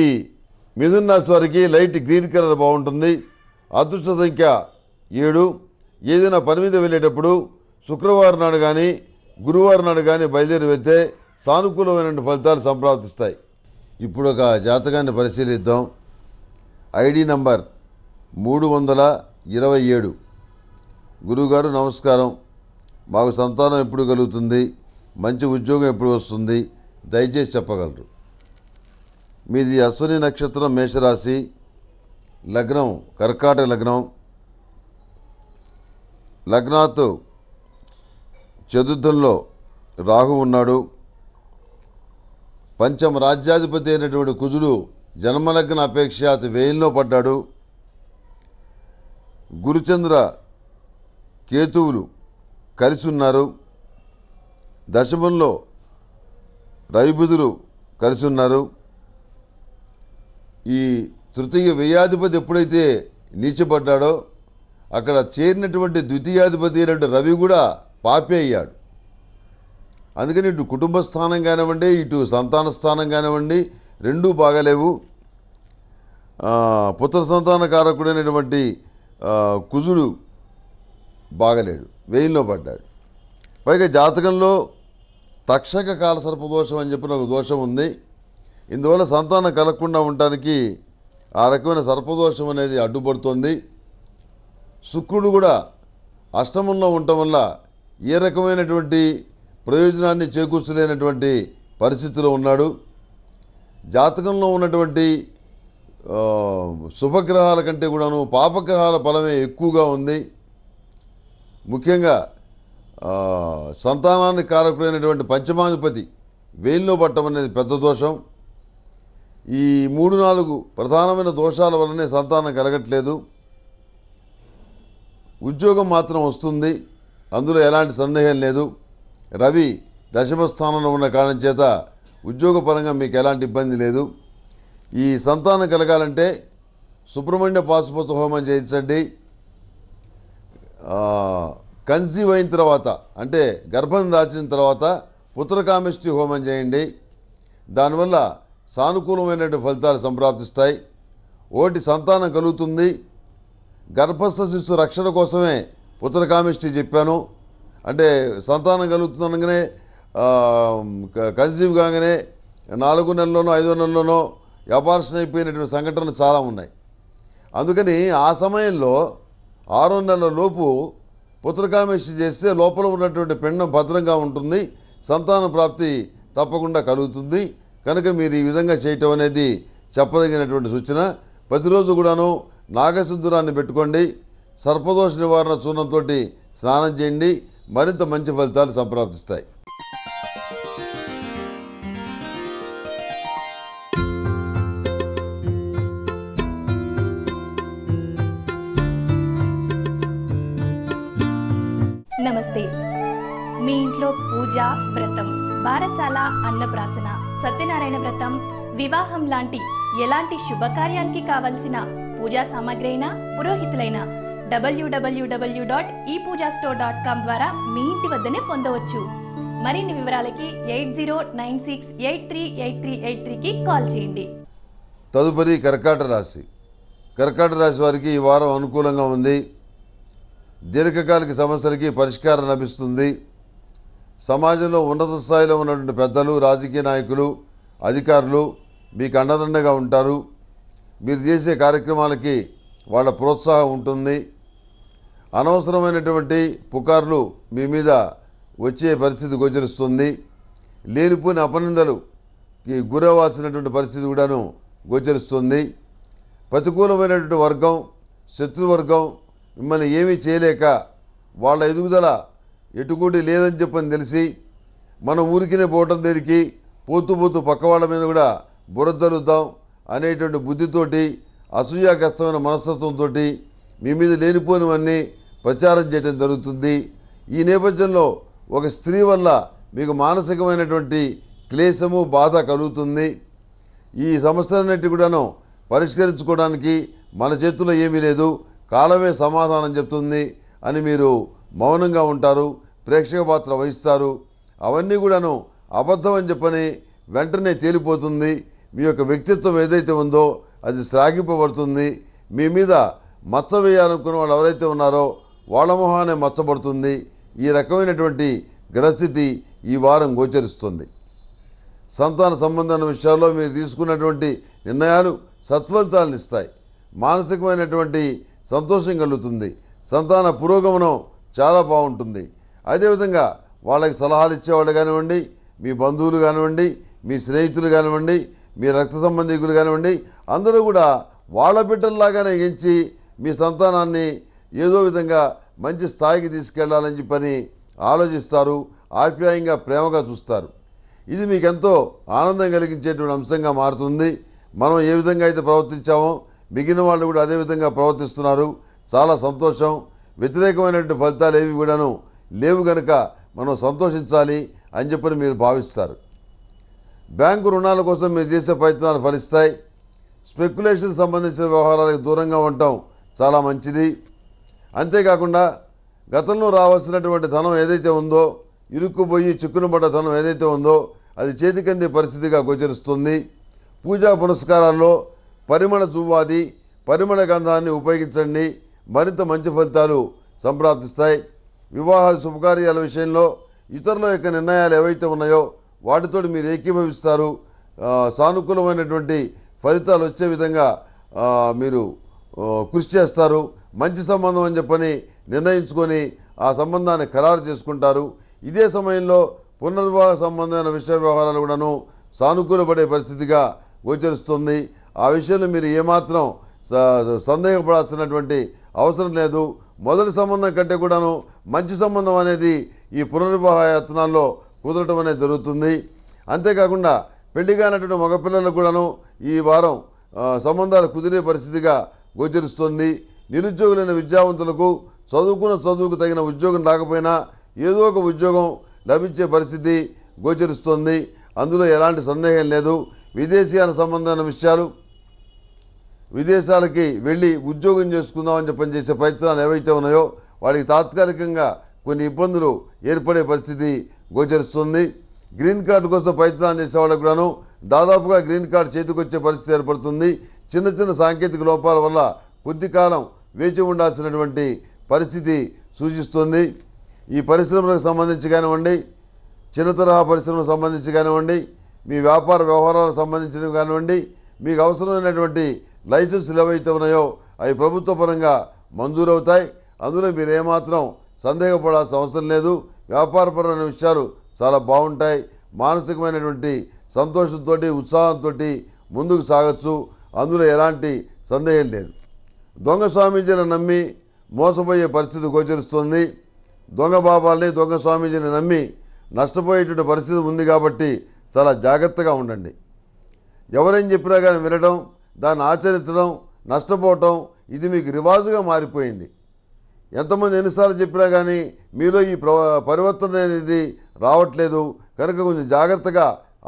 ఈ మిథున్ రాశి వారికి లైట్ గ్రీన్ కలర్ బాగుంటుంది అదృష్ట సంఖ్య ఏడు ఏదైనా పని మీద వెళ్ళేటప్పుడు శుక్రవారం నాడు కానీ గురువారం నాడు కానీ బయలుదేరి వెళ్తే సానుకూలమైన ఫలితాలు సంప్రాప్తిస్తాయి ఇప్పుడు ఒక జాతకాన్ని పరిశీలిద్దాం ఐడి నంబర్ మూడు వందల ఇరవై ఏడు గురువుగారు నమస్కారం మాకు సంతానం ఎప్పుడు కలుగుతుంది మంచి ఉద్యోగం ఎప్పుడు వస్తుంది దయచేసి చెప్పగలరు మీది అశ్విని నక్షత్రం మేషరాశి లగ్నం కర్కాటక లగ్నం లగ్నాత్ చతుర్థంలో రాహు ఉన్నాడు పంచమ రాజ్యాధిపతి అయినటువంటి కుజుడు జన్మలగ్న అపేక్ష అతి వేయంలో పడ్డాడు గురుచంద్ర కేతువులు కలిసి ఉన్నారు దశమంలో రవిబుధులు కలిసి ఉన్నారు ఈ తృతీయ వ్యయాధిపతి ఎప్పుడైతే నీచపడ్డాడో అక్కడ చేరినటువంటి ద్వితీయాధిపతి అయినటువంటి రవి కూడా పాపే అయ్యాడు అందుకని ఇటు కుటుంబ స్థానం కానివ్వండి ఇటు సంతాన స్థానం కానివ్వండి రెండూ బాగలేవు పుత్ర సంతాన కారకుడైనటువంటి కుజుడు బాగలేడు వెయిల్లో పడ్డాడు పైగా జాతకంలో తక్షక కాలసర్ప దోషం అని చెప్పిన ఒక దోషం ఉంది ఇందువల్ల సంతానం కలగకుండా ఉండటానికి ఆ రకమైన సర్పదోషం అనేది అడ్డుపడుతుంది శుక్రుడు కూడా అష్టమంలో ఉండటం వల్ల ఏ రకమైనటువంటి ప్రయోజనాన్ని చేకూర్చలేనటువంటి పరిస్థితిలో ఉన్నాడు జాతకంలో ఉన్నటువంటి శుభగ్రహాల కంటే కూడాను పాపగ్రహాల బలమే ఎక్కువగా ఉంది ముఖ్యంగా సంతానాన్ని కారకుడైనటువంటి పంచమాధిపతి వేలిలో పట్టడం అనేది పెద్ద దోషం ఈ మూడు నాలుగు ప్రధానమైన దోషాల వల్లనే సంతానం కలగట్లేదు ఉద్యోగం మాత్రం వస్తుంది అందులో ఎలాంటి సందేహం లేదు రవి దశమ స్థానంలో ఉన్న కారణం చేత ఉద్యోగపరంగా మీకు ఎలాంటి ఇబ్బంది లేదు ఈ సంతానం కలగాలంటే సుబ్రహ్మణ్య పాశుపత హోమం చేయించండి కన్సీవ్ అయిన తర్వాత అంటే గర్భం దాచిన తర్వాత పుత్రకామిష్టి హోమం చేయండి దానివల్ల సానుకూలమైనటువంటి ఫలితాలు సంప్రాప్తిస్తాయి ఓటి సంతానం కలుగుతుంది గర్భస్థ శిశు రక్షణ కోసమే పుత్రకామిష్టి చెప్పాను అంటే సంతానం కలుగుతుందనగానే కన్సీవ్ కాగానే నాలుగు నెలల్లోనో ఐదో నెలల్లోనో వ్యాపారం అయిపోయినటువంటి సంఘటనలు చాలా ఉన్నాయి అందుకని ఆ సమయంలో ఆరు నెలల లోపు పుత్రకామేషి చేస్తే లోపల ఉన్నటువంటి పిండం భద్రంగా ఉంటుంది సంతాన ప్రాప్తి తప్పకుండా కలుగుతుంది కనుక మీరు ఈ విధంగా చేయటం అనేది చెప్పదగినటువంటి సూచన ప్రతిరోజు కూడాను నాగసింధురాన్ని పెట్టుకోండి సర్పదోష నివారణ చూర్ణంతో స్నానం చేయండి మరింత మంచి ఫలితాలు సంప్రాప్తిస్తాయి నమస్తే మీ ఇంట్లో పూజ వ్రతం బారసాల అన్నప్రాసన సత్యనారాయణ వ్రతం వివాహం లాంటి ఎలాంటి శుభకార్యానికి కావలసిన పూజా సామాగ్రి అయినా పురోహితులైన డబ్ల్యూడబ్ల్యూడబ్ల్యూ ద్వారా మీ ఇంటి వద్దనే పొందవచ్చు మరిన్ని వివరాలకి eight zero nine six eight three eight three eight త్రీకి కాల్ చేయండి తదుపరి కర్కాట రాశి కర్కాట రాశి వారికి ఈ వారం అనుకూలంగా ఉంది దీర్ఘకాలిక సమస్యలకి పరిష్కారం లభిస్తుంది సమాజంలో ఉన్నత స్థాయిలో ఉన్నటువంటి పెద్దలు రాజకీయ నాయకులు అధికారులు మీకు అండదండగా ఉంటారు మీరు చేసే కార్యక్రమాలకి వాళ్ళ ప్రోత్సాహం ఉంటుంది అనవసరమైనటువంటి పుకార్లు మీ మీద వచ్చే పరిస్థితి గోచరిస్తుంది లేనిపోయిన అపనిందలుకి గురవాల్సినటువంటి పరిస్థితి కూడాను గోచరిస్తుంది ప్రతికూలమైనటువంటి వర్గం శత్రువర్గం మిమ్మల్ని ఏమీ చేయలేక వాళ్ళ ఎదుగుదల ఎటుకూడి లేదని చెప్పని తెలిసి మనం ఊరికినే పోవటం దేనికి పోతూ పోతూ పక్క వాళ్ళ మీద కూడా బురద అనేటువంటి బుద్ధితోటి అసూయాగ్రస్తమైన మనస్తత్వంతో మీ మీద లేనిపోనివన్నీ ప్రచారం చేయడం జరుగుతుంది ఈ నేపథ్యంలో ఒక స్త్రీ వల్ల మీకు మానసికమైనటువంటి క్లేశము బాధ కలుగుతుంది ఈ సమస్యలన్నిటి కూడాను పరిష్కరించుకోవడానికి మన చేతుల్లో ఏమీ లేదు కాలమే సమాధానం చెప్తుంది అని మీరు మౌనంగా ఉంటారు ప్రేక్షక పాత్ర వహిస్తారు అవన్నీ కూడాను అబద్ధం అని చెప్పని వెంటనే తేలిపోతుంది మీ యొక్క వ్యక్తిత్వం ఏదైతే ఉందో అది శ్లాఘింపబడుతుంది మీ మీద మచ్చ వేయాలనుకున్న వాళ్ళు ఎవరైతే ఉన్నారో వాళ్ళ మొహానే మచ్చబడుతుంది ఈ రకమైనటువంటి గ్రహస్థితి ఈ వారం గోచరిస్తుంది సంతాన సంబంధమైన విషయాల్లో మీరు తీసుకున్నటువంటి నిర్ణయాలు సత్ఫలితాలను ఇస్తాయి మానసికమైనటువంటి సంతోషం కలుగుతుంది సంతాన పురోగమనం చాలా బాగుంటుంది అదేవిధంగా వాళ్ళకి సలహాలు ఇచ్చేవాళ్ళు కానివ్వండి మీ బంధువులు కానివ్వండి మీ స్నేహితులు కానివ్వండి మీ రక్త సంబంధికులు కానివ్వండి అందరూ కూడా వాళ్ళ బిడ్డల్లాగానే ఎంచి మీ సంతానాన్ని ఏదో విధంగా మంచి స్థాయికి తీసుకెళ్లాలని చెప్పని ఆలోచిస్తారు ఆప్యాయంగా ప్రేమగా చూస్తారు ఇది మీకెంతో ఆనందం కలిగించేటువంటి అంశంగా మారుతుంది మనం ఏ విధంగా అయితే ప్రవర్తించామో మిగిలిన వాళ్ళు కూడా అదే విధంగా ప్రవర్తిస్తున్నారు చాలా సంతోషం వ్యతిరేకమైనటువంటి ఫలితాలు ఏవి కూడాను లేవు కనుక మనం సంతోషించాలి అని చెప్పని మీరు భావిస్తారు బ్యాంకు రుణాల కోసం మీరు చేసే ప్రయత్నాలు ఫలిస్తాయి స్పెక్యులేషన్ సంబంధించిన వ్యవహారాలకు దూరంగా ఉండటం చాలా మంచిది అంతేకాకుండా గతంలో రావాల్సినటువంటి ధనం ఏదైతే ఉందో ఇరుక్కుపోయి చిక్కును పడ్డ ధనం ఏదైతే ఉందో అది చేతికంది పరిస్థితిగా గోచరిస్తుంది పూజా పురస్కారాల్లో పరిమళ చువ్వాది పరిమళ గంధాన్ని ఉపయోగించండి మరింత మంచి ఫలితాలు సంప్రాప్తిస్తాయి వివాహ శుభకార్యాల విషయంలో ఇతరుల యొక్క నిర్ణయాలు ఏవైతే ఉన్నాయో వాటితో మీరు ఏకీభవిస్తారు సానుకూలమైనటువంటి ఫలితాలు వచ్చే విధంగా మీరు కృషి చేస్తారు మంచి సంబంధం అని చెప్పని నిర్ణయించుకొని ఆ సంబంధాన్ని ఖరారు చేసుకుంటారు ఇదే సమయంలో పునర్వివాహ సంబంధమైన విషయ వ్యవహారాలు కూడాను సానుకూలపడే పరిస్థితిగా గోచరిస్తుంది ఆ విషయంలో మీరు ఏమాత్రం సందేహపడాల్సినటువంటి అవసరం లేదు మొదటి సంబంధం కంటే కూడాను మంచి సంబంధం అనేది ఈ పునర్వివాహ యత్నాల్లో కుదరటం అనేది జరుగుతుంది అంతేకాకుండా పెళ్లి కానటువంటి మగపిల్లలకు కూడాను ఈ వారం సంబంధాలు కుదిరే పరిస్థితిగా గోచరిస్తుంది నిరుద్యోగులైన విద్యావంతులకు చదువుకున్న చదువుకు తగిన ఉద్యోగం రాకపోయినా ఏదో ఒక ఉద్యోగం లభించే పరిస్థితి గోచరిస్తుంది అందులో ఎలాంటి సందేహం లేదు విదేశీయాల సంబంధమైన విషయాలు విదేశాలకి వెళ్ళి ఉద్యోగం చేసుకుందామని చెప్పని చేసే ప్రయత్నాలు ఏవైతే ఉన్నాయో వాడికి తాత్కాలికంగా కొన్ని ఇబ్బందులు ఏర్పడే పరిస్థితి గోచరిస్తుంది గ్రీన్ కార్డు కోసం ప్రయత్నాలు చేసే వాళ్ళకు కూడాను దాదాపుగా గ్రీన్ కార్డు చేతికొచ్చే పరిస్థితి ఏర్పడుతుంది చిన్న చిన్న సాంకేతిక లోపాల వల్ల కొద్ది కాలం వేచి ఉండాల్సినటువంటి పరిస్థితి సూచిస్తుంది ఈ పరిశ్రమలకు సంబంధించి కానివ్వండి చిన్న తరహా పరిశ్రమలకు సంబంధించి కానివ్వండి మీ వ్యాపార వ్యవహారాలకు సంబంధించినవి కానివ్వండి మీకు అవసరమైనటువంటి లైసెన్సులు ఏవైతే ఉన్నాయో అవి ప్రభుత్వ పరంగా మంజూరవుతాయి అందులో మీరు ఏమాత్రం సందేహపడాల్సిన అవసరం లేదు వ్యాపారపరమైన విషయాలు చాలా బాగుంటాయి మానసికమైనటువంటి సంతోషంతో ఉత్సాహంతో ముందుకు సాగచ్చు అందులో ఎలాంటి సందేహం లేదు దొంగ స్వామీజీని నమ్మి మోసపోయే పరిస్థితి గోచరిస్తుంది దొంగ బాబాల్ని దొంగ స్వామీజీని నమ్మి నష్టపోయేటువంటి పరిస్థితి ఉంది కాబట్టి చాలా జాగ్రత్తగా ఉండండి ఎవరేం చెప్పినా కానీ వినడం దాన్ని ఆచరించడం నష్టపోవటం ఇది మీకు రివాజుగా మారిపోయింది ఎంతమంది ఎన్నిసార్లు చెప్పినా కానీ మీలో ఈ పరివర్తన అనేది రావట్లేదు కనుక కొంచెం జాగ్రత్తగా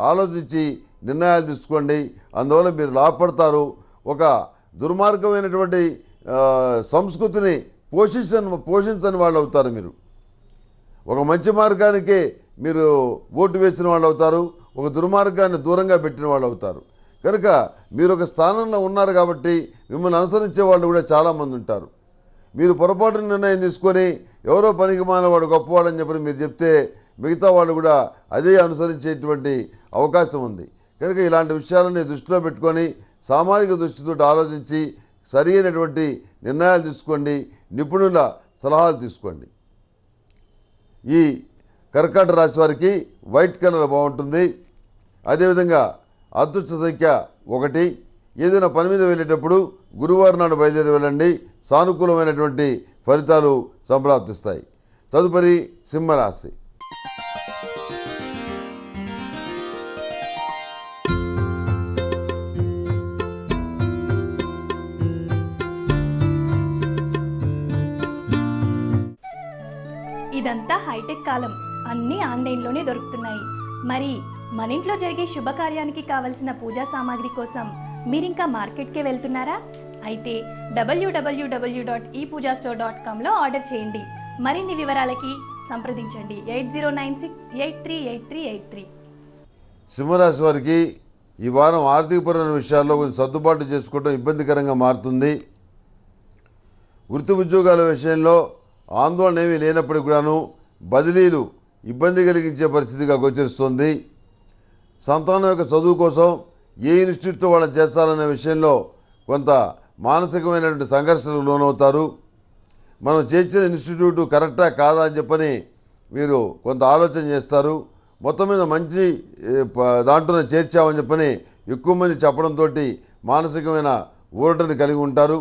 ఆలోచించి నిర్ణయాలు తీసుకోండి అందువల్ల మీరు లాభపడతారు ఒక దుర్మార్గమైనటువంటి సంస్కృతిని పోషించని పోషించని వాళ్ళు అవుతారు మీరు ఒక మంచి మార్గానికే మీరు ఓటు వేసిన వాళ్ళు అవుతారు ఒక దుర్మార్గాన్ని దూరంగా పెట్టిన వాళ్ళు అవుతారు కనుక మీరు ఒక స్థానంలో ఉన్నారు కాబట్టి మిమ్మల్ని అనుసరించే వాళ్ళు కూడా చాలామంది ఉంటారు మీరు పొరపాటు నిర్ణయం తీసుకొని ఎవరో పనికి మానవాడు గొప్పవాడని చెప్పని మీరు చెప్తే మిగతా వాళ్ళు కూడా అదే అనుసరించేటువంటి అవకాశం ఉంది కనుక ఇలాంటి విషయాలని దృష్టిలో పెట్టుకొని సామాజిక దృష్టితో ఆలోచించి సరి అయినటువంటి నిర్ణయాలు తీసుకోండి నిపుణుల సలహాలు తీసుకోండి ఈ కర్కాట రాశి వారికి వైట్ కలర్ బాగుంటుంది అదేవిధంగా అదృష్ట సంఖ్య ఒకటి ఏదైనా పని మీద వెళ్ళేటప్పుడు గురువారం నాడు బయలుదేరి వెళ్ళండి సానుకూలమైనటువంటి ఫలితాలు సంప్రాప్తిస్తాయి తదుపరి సింహరాశి ఇదంతా హైటెక్ కాలం అన్నీ ఆన్లైన్లోనే దొరుకుతున్నాయి మరి మన ఇంట్లో జరిగే శుభకార్యానికి కావలసిన పూజా సామాగ్రి కోసం మీరింకా మార్కెట్కే వెళ్తున్నారా అయితే WWW dot E Pooja store dot కామ్లో ఆర్డర్ చేయండి మరిన్ని వివరాలకి సంప్రదించండి eight zero nine six eight three eight three eight three సింహరాశి వారికి ఈ వారం ఆర్థికపరమైన విషయాల్లో కొంచెం సర్దుబాటు చేసుకోవడం ఇబ్బందికరంగా మారుతుంది వృత్తి ఉద్యోగాల విషయంలో ఆందోళన ఏమీ లేనప్పటికి కూడాను బదిలీలు ఇబ్బంది కలిగించే పరిస్థితిగా గోచరిస్తుంది సంతానం యొక్క చదువు కోసం ఏ ఇన్స్టిట్యూట్తో వాళ్ళు చేస్తారనే విషయంలో కొంత మానసికమైనటువంటి సంఘర్షణకు లోనవుతారు మనం చేర్చిన ఇన్స్టిట్యూట్ కరెక్టా కాదా అని చెప్పని మీరు కొంత ఆలోచన చేస్తారు మొత్తం మీద మంచి దాంట్లో చేర్చామని చెప్పని ఎక్కువ మంది చెప్పడంతో మానసికమైన ఊరటని కలిగి ఉంటారు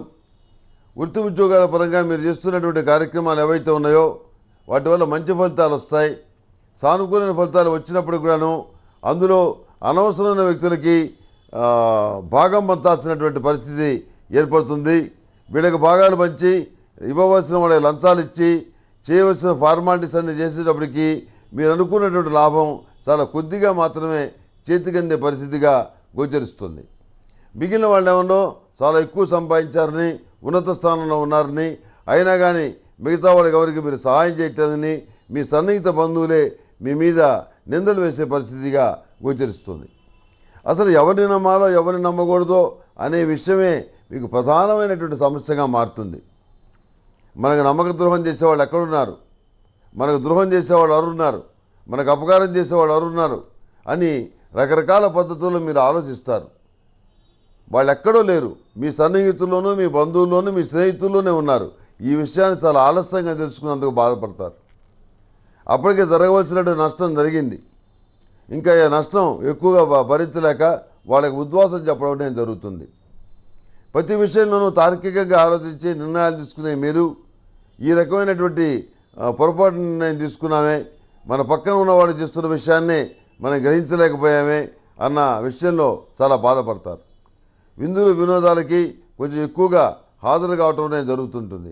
వృత్తి ఉద్యోగాల పరంగా మీరు చేస్తున్నటువంటి కార్యక్రమాలు ఏవైతే ఉన్నాయో వాటి వల్ల మంచి ఫలితాలు వస్తాయి సానుకూలమైన ఫలితాలు వచ్చినప్పుడు కూడాను అందులో అనవసరమైన వ్యక్తులకి భాగం పంచాల్సినటువంటి పరిస్థితి ఏర్పడుతుంది వీళ్ళకి భాగాలు పంచి ఇవ్వవలసిన వాళ్ళ లంచాలు ఇచ్చి చేయవలసిన ఫార్మాలిటీస్ అన్ని చేసేటప్పటికీ మీరు అనుకున్నటువంటి లాభం చాలా కొద్దిగా మాత్రమే చేతికందే పరిస్థితిగా గోచరిస్తుంది మిగిలిన వాళ్ళు ఏమన్నా చాలా ఎక్కువ సంపాదించారని ఉన్నత స్థానంలో ఉన్నారని అయినా కానీ మిగతా వాళ్ళకి ఎవరికి మీరు సహాయం చేయటని మీ సన్నిహిత బంధువులే మీ మీద నిందలు వేసే పరిస్థితిగా గోచరిస్తుంది అసలు ఎవరిని నమ్మాలో ఎవరిని నమ్మకూడదో అనే విషయమే మీకు ప్రధానమైనటువంటి సమస్యగా మారుతుంది మనకు నమ్మక ద్రోహం చేసేవాళ్ళు ఎక్కడున్నారు మనకు ద్రోహం చేసేవాళ్ళు ఎవరున్నారు మనకు అపకారం చేసేవాళ్ళు ఎవరున్నారు అని రకరకాల పద్ధతుల్లో మీరు ఆలోచిస్తారు వాళ్ళు ఎక్కడో లేరు మీ సన్నిహితుల్లోనూ మీ బంధువుల్లోనూ మీ స్నేహితుల్లోనే ఉన్నారు ఈ విషయాన్ని చాలా ఆలస్యంగా తెలుసుకున్నందుకు బాధపడతారు అప్పటికే జరగవలసినటువంటి నష్టం జరిగింది ఇంకా నష్టం ఎక్కువగా భరించలేక వాళ్ళకి ఉద్వాసం చెప్పడం అనేది జరుగుతుంది ప్రతి విషయంలోనూ తార్కికంగా ఆలోచించి నిర్ణయాలు తీసుకునే మీరు ఈ రకమైనటువంటి పొరపాటు నిర్ణయం తీసుకున్నామే మన పక్కన ఉన్నవాళ్ళు చేస్తున్న విషయాన్ని మనం గ్రహించలేకపోయామే అన్న విషయంలో చాలా బాధపడతారు విందులు వినోదాలకి కొంచెం ఎక్కువగా హాజరు కావటం అనేది జరుగుతుంటుంది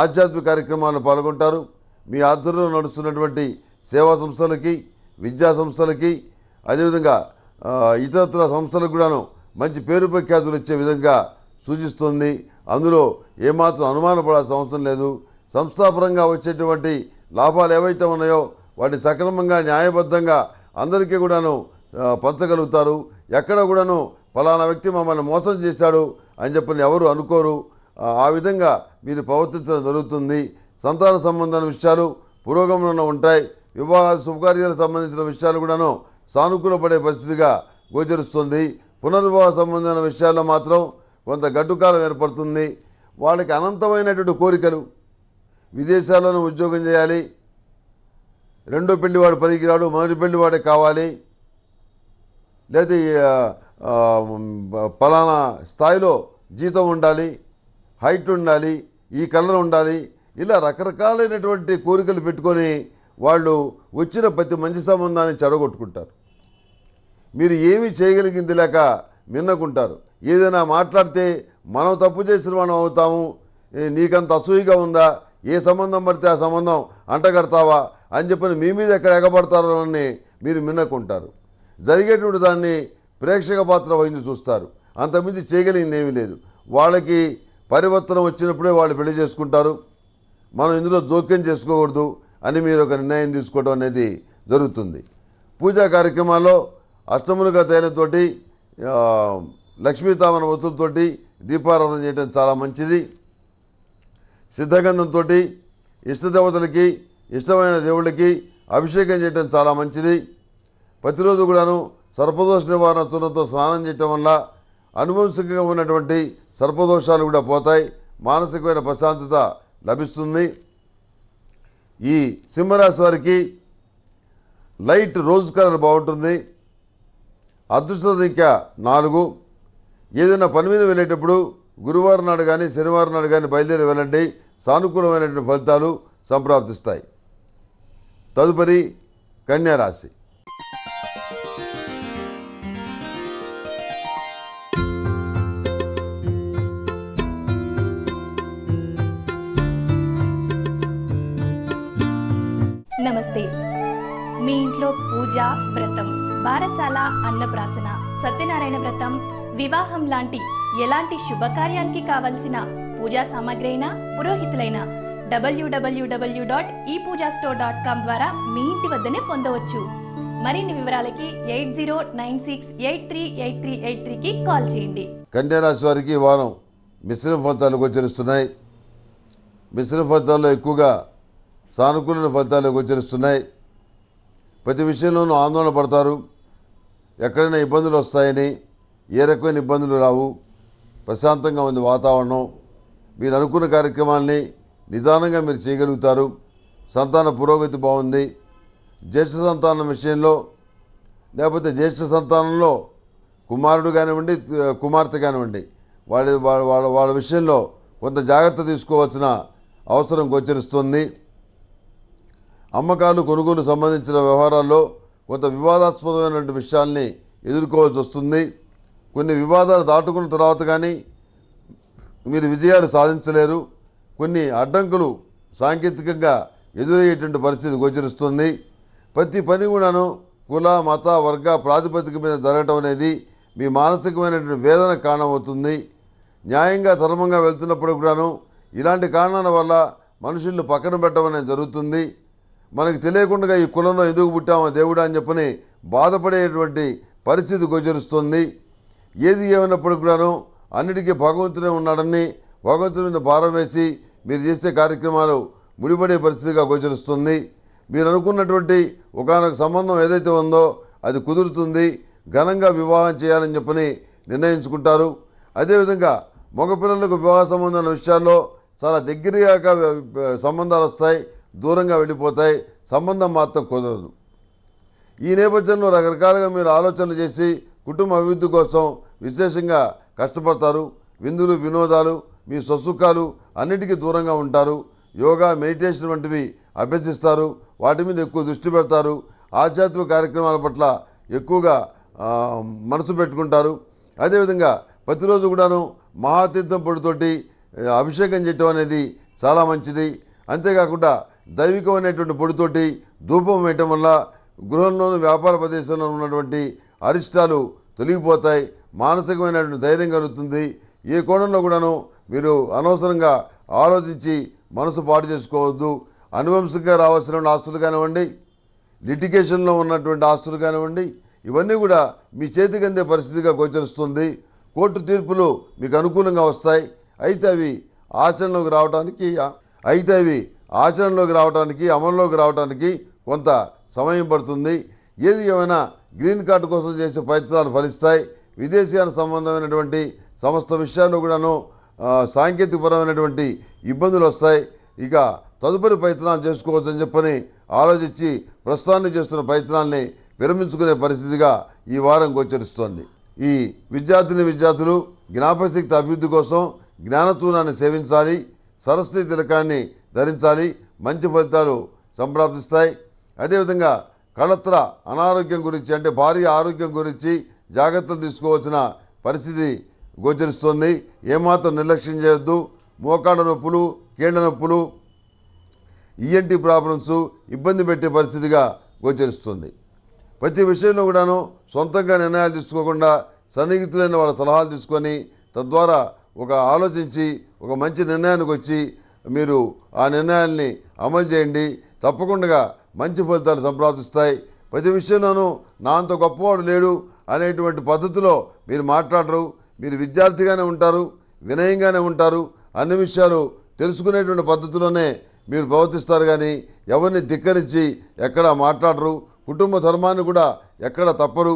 ఆధ్యాత్మిక కార్యక్రమాలు పాల్గొంటారు మీ ఆధ్వర్యంలో నడుస్తున్నటువంటి సేవా సంస్థలకి విద్యా సంస్థలకి అదేవిధంగా ఇతరత్ర సంస్థలకు కూడాను మంచి పేరు ప్రఖ్యాతులు ఇచ్చే విధంగా సూచిస్తుంది అందులో ఏమాత్రం అనుమానపడాల్సిన అవసరం లేదు సంస్థాపరంగా వచ్చేటువంటి లాభాలు ఏవైతే ఉన్నాయో వాటి సక్రమంగా న్యాయబద్ధంగా అందరికీ కూడాను పంచగలుగుతారు ఎక్కడ కూడాను ఫలానా వ్యక్తి మమ్మల్ని మోసం చేశాడు అని చెప్పని ఎవరు అనుకోరు ఆ విధంగా మీరు ప్రవర్తించడం జరుగుతుంది సంతాన సంబంధమైన విషయాలు పురోగమనంలో ఉంటాయి వివాహ శుభకార్యాలకు సంబంధించిన విషయాలు కూడాను సానుకూలపడే పరిస్థితిగా గోచరిస్తుంది పునర్వివాహ సంబంధమైన విషయాల్లో మాత్రం కొంత గడ్డుకాలం ఏర్పడుతుంది వాళ్ళకి అనంతమైనటువంటి కోరికలు విదేశాల్లోనూ ఉద్యోగం చేయాలి రెండో పెళ్లివాడు పనికిరాడు మొదటి పెళ్లివాడే కావాలి లేదా పలానా స్థాయిలో జీతం ఉండాలి హైట్ ఉండాలి ఈ కలర్ ఉండాలి ఇలా రకరకాలైనటువంటి కోరికలు పెట్టుకొని వాళ్ళు వచ్చిన ప్రతి మంచి సంబంధాన్ని చెడగొట్టుకుంటారు మీరు ఏమి చేయగలిగింది లేక మిన్నకుంటారు ఏదైనా మాట్లాడితే మనం తప్పు చేసిన మనం అవుతాము నీకంత అసూయిగా ఉందా ఏ సంబంధం పడితే ఆ సంబంధం అంటగడతావా అని చెప్పని మీ మీద ఎక్కడ ఎగబడతారని మీరు మిన్నకుంటారు జరిగేటువంటి దాన్ని ప్రేక్షక పాత్ర వహించి చూస్తారు అంతమంది చేయగలిగింది ఏమీ లేదు వాళ్ళకి పరివర్తన వచ్చినప్పుడే వాళ్ళు పెళ్లి చేసుకుంటారు మనం ఇందులో జోక్యం చేసుకోకూడదు అని మీరు ఒక నిర్ణయం తీసుకోవడం అనేది జరుగుతుంది పూజా కార్యక్రమాల్లో అష్టములుగా లక్ష్మీ లక్ష్మీతామన వస్తువులతోటి దీపారాధన చేయడం చాలా మంచిది సిద్ధగంధంతో ఇష్టదేవతలకి ఇష్టమైన దేవుళ్ళకి అభిషేకం చేయడం చాలా మంచిది ప్రతిరోజు కూడాను సర్పదోష నివారణ చూడంతో స్నానం చేయటం వల్ల అనువంశికంగా ఉన్నటువంటి సర్పదోషాలు కూడా పోతాయి మానసికమైన ప్రశాంతత లభిస్తుంది ఈ సింహరాశి వారికి లైట్ రోజ్ కలర్ బాగుంటుంది అదృష్ట ఇంకా నాలుగు ఏదైనా పని మీద వెళ్ళేటప్పుడు గురువారం నాడు కానీ శనివారం నాడు కానీ బయలుదేరి వెళ్ళండి సానుకూలమైనటువంటి ఫలితాలు సంప్రాప్తిస్తాయి తదుపరి కన్యారాశి పూజ వ్రతం బారసాల అన్నప్రాసన సత్యనారాయణ వ్రతం వివాహం లాంటి ఎలాంటి శుభకార్యానికి కావలసిన పూజా సామాగ్రి అయినా పురోహితులైన డబ్ల్యూడబ్ల్యూడబ్ల్యూ dot E Pooja store dot com ద్వారా మీ ఇంటి వద్దనే పొందవచ్చు మరిన్ని వివరాలకి eight zero nine six eight three eight three eight త్రీకి కాల్ చేయండి రాశి వారికి వారం మిశ్రమ ఫలితాలు గోచరిస్తున్నాయి మిశ్రమ ఫలితాల్లో ఎక్కువగా సానుకూల ఫలితాలు గోచరిస్తున్నాయి ప్రతి విషయంలోనూ ఆందోళన పడతారు ఎక్కడైనా ఇబ్బందులు వస్తాయని ఏ రకమైన ఇబ్బందులు రావు ప్రశాంతంగా ఉంది వాతావరణం మీరు అనుకున్న కార్యక్రమాల్ని నిదానంగా మీరు చేయగలుగుతారు సంతాన పురోగతి బాగుంది జ్యేష్ఠ సంతానం విషయంలో లేకపోతే జ్యేష్ఠ సంతానంలో కుమారుడు కానివ్వండి కుమార్తె కానివ్వండి వాళ్ళ వాళ్ళ వాళ్ళ విషయంలో కొంత జాగ్రత్త తీసుకోవాల్సిన అవసరం గోచరిస్తుంది అమ్మకాలు కొనుగోలు సంబంధించిన వ్యవహారాల్లో కొంత వివాదాస్పదమైనటువంటి విషయాల్ని ఎదుర్కోవాల్సి వస్తుంది కొన్ని వివాదాలు దాటుకున్న తర్వాత కానీ మీరు విజయాలు సాధించలేరు కొన్ని అడ్డంకులు సాంకేతికంగా ఎదురయ్యేటువంటి పరిస్థితి గోచరిస్తుంది ప్రతి పని కూడాను కుల మత వర్గ ప్రాతిపదిక మీద జరగటం అనేది మీ మానసికమైనటువంటి వేదన కారణమవుతుంది న్యాయంగా ధర్మంగా వెళ్తున్నప్పుడు కూడాను ఇలాంటి కారణాల వల్ల మనుషులను పక్కన పెట్టడం అనేది జరుగుతుంది మనకు తెలియకుండా ఈ కులంలో ఎందుకు పుట్టామో దేవుడు అని చెప్పని బాధపడేటువంటి పరిస్థితి గోచరిస్తుంది ఏది ఏమైనప్పుడు కూడాను అన్నిటికీ భగవంతుడే ఉన్నాడని భగవంతుడి మీద భారం వేసి మీరు చేసే కార్యక్రమాలు ముడిపడే పరిస్థితిగా గోచరిస్తుంది మీరు అనుకున్నటువంటి ఒకనొక సంబంధం ఏదైతే ఉందో అది కుదురుతుంది ఘనంగా వివాహం చేయాలని చెప్పని నిర్ణయించుకుంటారు అదేవిధంగా మగపిల్లలకు వివాహ సంబంధమైన విషయాల్లో చాలా దగ్గరగా సంబంధాలు వస్తాయి దూరంగా వెళ్ళిపోతాయి సంబంధం మాత్రం కుదరదు ఈ నేపథ్యంలో రకరకాలుగా మీరు ఆలోచనలు చేసి కుటుంబ అభివృద్ధి కోసం విశేషంగా కష్టపడతారు విందులు వినోదాలు మీ స్వసుఖాలు అన్నిటికీ దూరంగా ఉంటారు యోగా మెడిటేషన్ వంటివి అభ్యసిస్తారు వాటి మీద ఎక్కువ దృష్టి పెడతారు ఆధ్యాత్మిక కార్యక్రమాల పట్ల ఎక్కువగా మనసు పెట్టుకుంటారు అదేవిధంగా ప్రతిరోజు కూడాను మహాతీర్థం పొడితోటి అభిషేకం చేయటం అనేది చాలా మంచిది అంతేకాకుండా దైవికమైనటువంటి పొడితోటి ధూపం వేయటం వల్ల గృహంలోని వ్యాపార ప్రదేశంలో ఉన్నటువంటి అరిష్టాలు తొలగిపోతాయి మానసికమైనటువంటి ధైర్యం కలుగుతుంది ఏ కోణంలో కూడాను మీరు అనవసరంగా ఆలోచించి మనసు పాటు చేసుకోవద్దు అనువంశంగా రావాల్సిన ఆస్తులు కానివ్వండి లిటిగేషన్లో ఉన్నటువంటి ఆస్తులు కానివ్వండి ఇవన్నీ కూడా మీ చేతికి అందే పరిస్థితిగా గోచరిస్తుంది కోర్టు తీర్పులు మీకు అనుకూలంగా వస్తాయి అయితే అవి ఆచరణలోకి రావడానికి అయితే అవి ఆచరణలోకి రావడానికి అమల్లోకి రావడానికి కొంత సమయం పడుతుంది ఏది ఏమైనా గ్రీన్ కార్డు కోసం చేసే ప్రయత్నాలు ఫలిస్తాయి విదేశీయాల సంబంధమైనటువంటి సమస్త విషయాల్లో కూడాను సాంకేతికపరమైనటువంటి ఇబ్బందులు వస్తాయి ఇక తదుపరి ప్రయత్నాలు చేసుకోవచ్చని చెప్పని ఆలోచించి ప్రస్తుతాన్ని చేస్తున్న ప్రయత్నాల్ని విరమించుకునే పరిస్థితిగా ఈ వారం గోచరిస్తోంది ఈ విద్యార్థిని విద్యార్థులు జ్ఞాపశక్తి అభివృద్ధి కోసం జ్ఞానతూనాన్ని సేవించాలి సరస్వతి తిలకాన్ని ధరించాలి మంచి ఫలితాలు సంప్రాప్తిస్తాయి అదేవిధంగా కళత్ర అనారోగ్యం గురించి అంటే భారీ ఆరోగ్యం గురించి జాగ్రత్తలు తీసుకోవాల్సిన పరిస్థితి గోచరిస్తుంది ఏమాత్రం నిర్లక్ష్యం చేయొద్దు మోకాళ్ళ నొప్పులు కీళ్ళ నొప్పులు ఈఎన్టీ e ప్రాబ్లమ్స్ ఇబ్బంది పెట్టే పరిస్థితిగా గోచరిస్తుంది ప్రతి విషయంలో కూడాను సొంతంగా నిర్ణయాలు తీసుకోకుండా సన్నిహితులైన వాళ్ళ సలహాలు తీసుకొని తద్వారా ఒక ఆలోచించి ఒక మంచి నిర్ణయానికి వచ్చి మీరు ఆ నిర్ణయాల్ని అమలు చేయండి తప్పకుండా మంచి ఫలితాలు సంప్రాప్తిస్తాయి ప్రతి విషయంలోనూ నా అంత గొప్పవాడు లేడు అనేటువంటి పద్ధతిలో మీరు మాట్లాడరు మీరు విద్యార్థిగానే ఉంటారు వినయంగానే ఉంటారు అన్ని విషయాలు తెలుసుకునేటువంటి పద్ధతిలోనే మీరు ప్రవర్తిస్తారు కానీ ఎవరిని ధిక్కరించి ఎక్కడ మాట్లాడరు కుటుంబ ధర్మాన్ని కూడా ఎక్కడ తప్పరు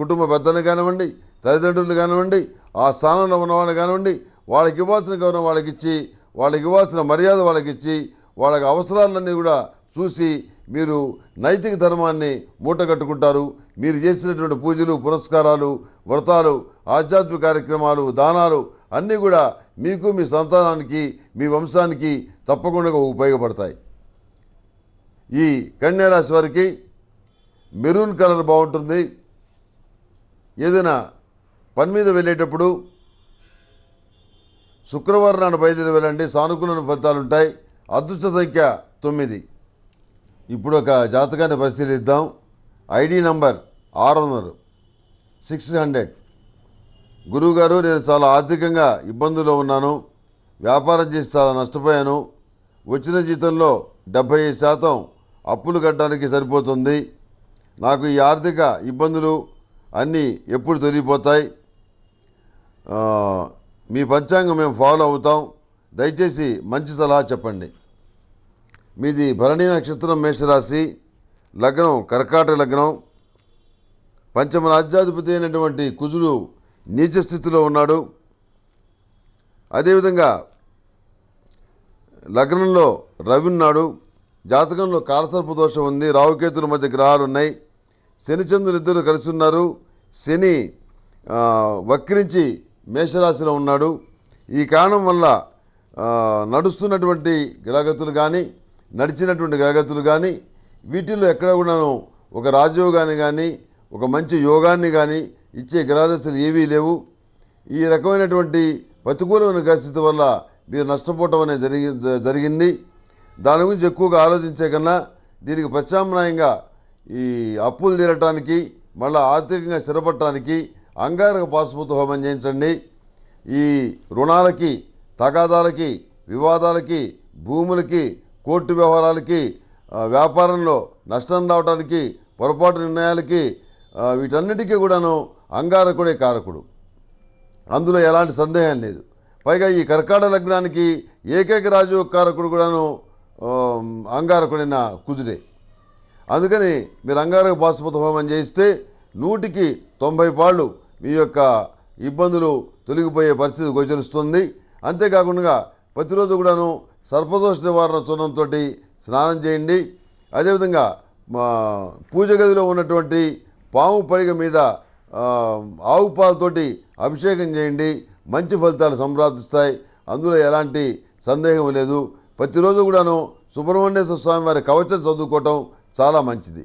కుటుంబ పెద్దలు కానివ్వండి తల్లిదండ్రులు కానివ్వండి ఆ స్థానంలో ఉన్నవాళ్ళు కానివ్వండి వాళ్ళకి ఇవ్వాల్సిన గౌరవం వాళ్ళకి ఇచ్చి వాళ్ళకి ఇవ్వాల్సిన మర్యాద వాళ్ళకి ఇచ్చి వాళ్ళకి అవసరాలన్నీ కూడా చూసి మీరు నైతిక ధర్మాన్ని మూటగట్టుకుంటారు మీరు చేసినటువంటి పూజలు పురస్కారాలు వ్రతాలు ఆధ్యాత్మిక కార్యక్రమాలు దానాలు అన్నీ కూడా మీకు మీ సంతానానికి మీ వంశానికి తప్పకుండా ఉపయోగపడతాయి ఈ కన్యారాశి వారికి మెరూన్ కలర్ బాగుంటుంది ఏదైనా పని మీద వెళ్ళేటప్పుడు శుక్రవారం నాడు బయలుదేరి వెళ్ళండి సానుకూల ఫలితాలుంటాయి అదృష్ట సంఖ్య తొమ్మిది ఇప్పుడు ఒక జాతకాన్ని పరిశీలిద్దాం ఐడి నంబర్ ఆరు వందలు సిక్స్ హండ్రెడ్ గురువుగారు నేను చాలా ఆర్థికంగా ఇబ్బందుల్లో ఉన్నాను వ్యాపారం చేసి చాలా నష్టపోయాను వచ్చిన జీతంలో డెబ్భై ఐదు శాతం అప్పులు కట్టడానికి సరిపోతుంది నాకు ఈ ఆర్థిక ఇబ్బందులు అన్నీ ఎప్పుడు తొలిగిపోతాయి మీ పంచాంగం మేము ఫాలో అవుతాం దయచేసి మంచి సలహా చెప్పండి మీది భరణీ నక్షత్రం మేషరాశి లగ్నం కర్కాట లగ్నం పంచమ రాజ్యాధిపతి అయినటువంటి కుజుడు నీచ స్థితిలో ఉన్నాడు అదేవిధంగా లగ్నంలో రవి ఉన్నాడు జాతకంలో కాలసర్ప దోషం ఉంది రావుకేతుల మధ్య గ్రహాలు ఉన్నాయి శనిచంద్రులు ఇద్దరు కలిసి ఉన్నారు శని వక్రించి మేషరాశిలో ఉన్నాడు ఈ కారణం వల్ల నడుస్తున్నటువంటి గ్రహగతులు కానీ నడిచినటువంటి గ్రహగతులు కానీ వీటిల్లో ఎక్కడ కూడాను ఒక రాజయోగాన్ని కానీ ఒక మంచి యోగాన్ని కానీ ఇచ్చే గ్రహదశలు ఏవీ లేవు ఈ రకమైనటువంటి ప్రతికూలమైన పరిస్థితి వల్ల మీరు నష్టపోవటం అనేది జరిగి జరిగింది దాని గురించి ఎక్కువగా ఆలోచించే కన్నా దీనికి ప్రత్యామ్నాయంగా ఈ అప్పులు తీరటానికి మళ్ళీ ఆర్థికంగా స్థిరపడటానికి అంగారక పాశుపత హోమం చేయించండి ఈ రుణాలకి తగాదాలకి వివాదాలకి భూములకి కోర్టు వ్యవహారాలకి వ్యాపారంలో నష్టం రావడానికి పొరపాటు నిర్ణయాలకి వీటన్నిటికీ కూడాను అంగారకుడే కారకుడు అందులో ఎలాంటి సందేహం లేదు పైగా ఈ కర్కాట లగ్నానికి ఏకైక రాజు కారకుడు కూడాను అంగారకుడైన కుజుడే అందుకని మీరు అంగారక పాశుపత హోమం చేయిస్తే నూటికి తొంభై పాళ్ళు మీ యొక్క ఇబ్బందులు తొలగిపోయే పరిస్థితి గోచరిస్తుంది అంతేకాకుండా ప్రతిరోజు కూడాను సర్పదోష నివారణ చూడంతో స్నానం చేయండి అదేవిధంగా పూజ గదిలో ఉన్నటువంటి పాము పడిగ మీద ఆవు పాలతోటి అభిషేకం చేయండి మంచి ఫలితాలు సంప్రాప్తిస్తాయి అందులో ఎలాంటి సందేహం లేదు ప్రతిరోజు కూడాను సుబ్రహ్మణ్యేశ్వర స్వామి వారి కవచం చదువుకోవటం చాలా మంచిది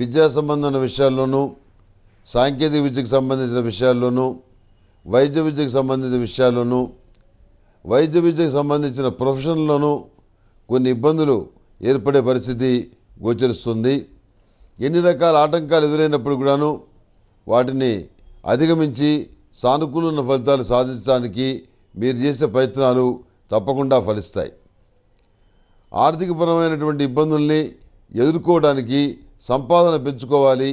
విద్యా సంబంధమైన విషయాల్లోనూ సాంకేతిక విద్యకు సంబంధించిన విషయాల్లోనూ వైద్య విద్యకు సంబంధించిన విషయాల్లోనూ వైద్య విద్యకు సంబంధించిన ప్రొఫెషన్లోనూ కొన్ని ఇబ్బందులు ఏర్పడే పరిస్థితి గోచరిస్తుంది ఎన్ని రకాల ఆటంకాలు ఎదురైనప్పుడు కూడాను వాటిని అధిగమించి సానుకూలమైన ఫలితాలు సాధించడానికి మీరు చేసే ప్రయత్నాలు తప్పకుండా ఫలిస్తాయి ఆర్థికపరమైనటువంటి ఇబ్బందుల్ని ఎదుర్కోవడానికి సంపాదన పెంచుకోవాలి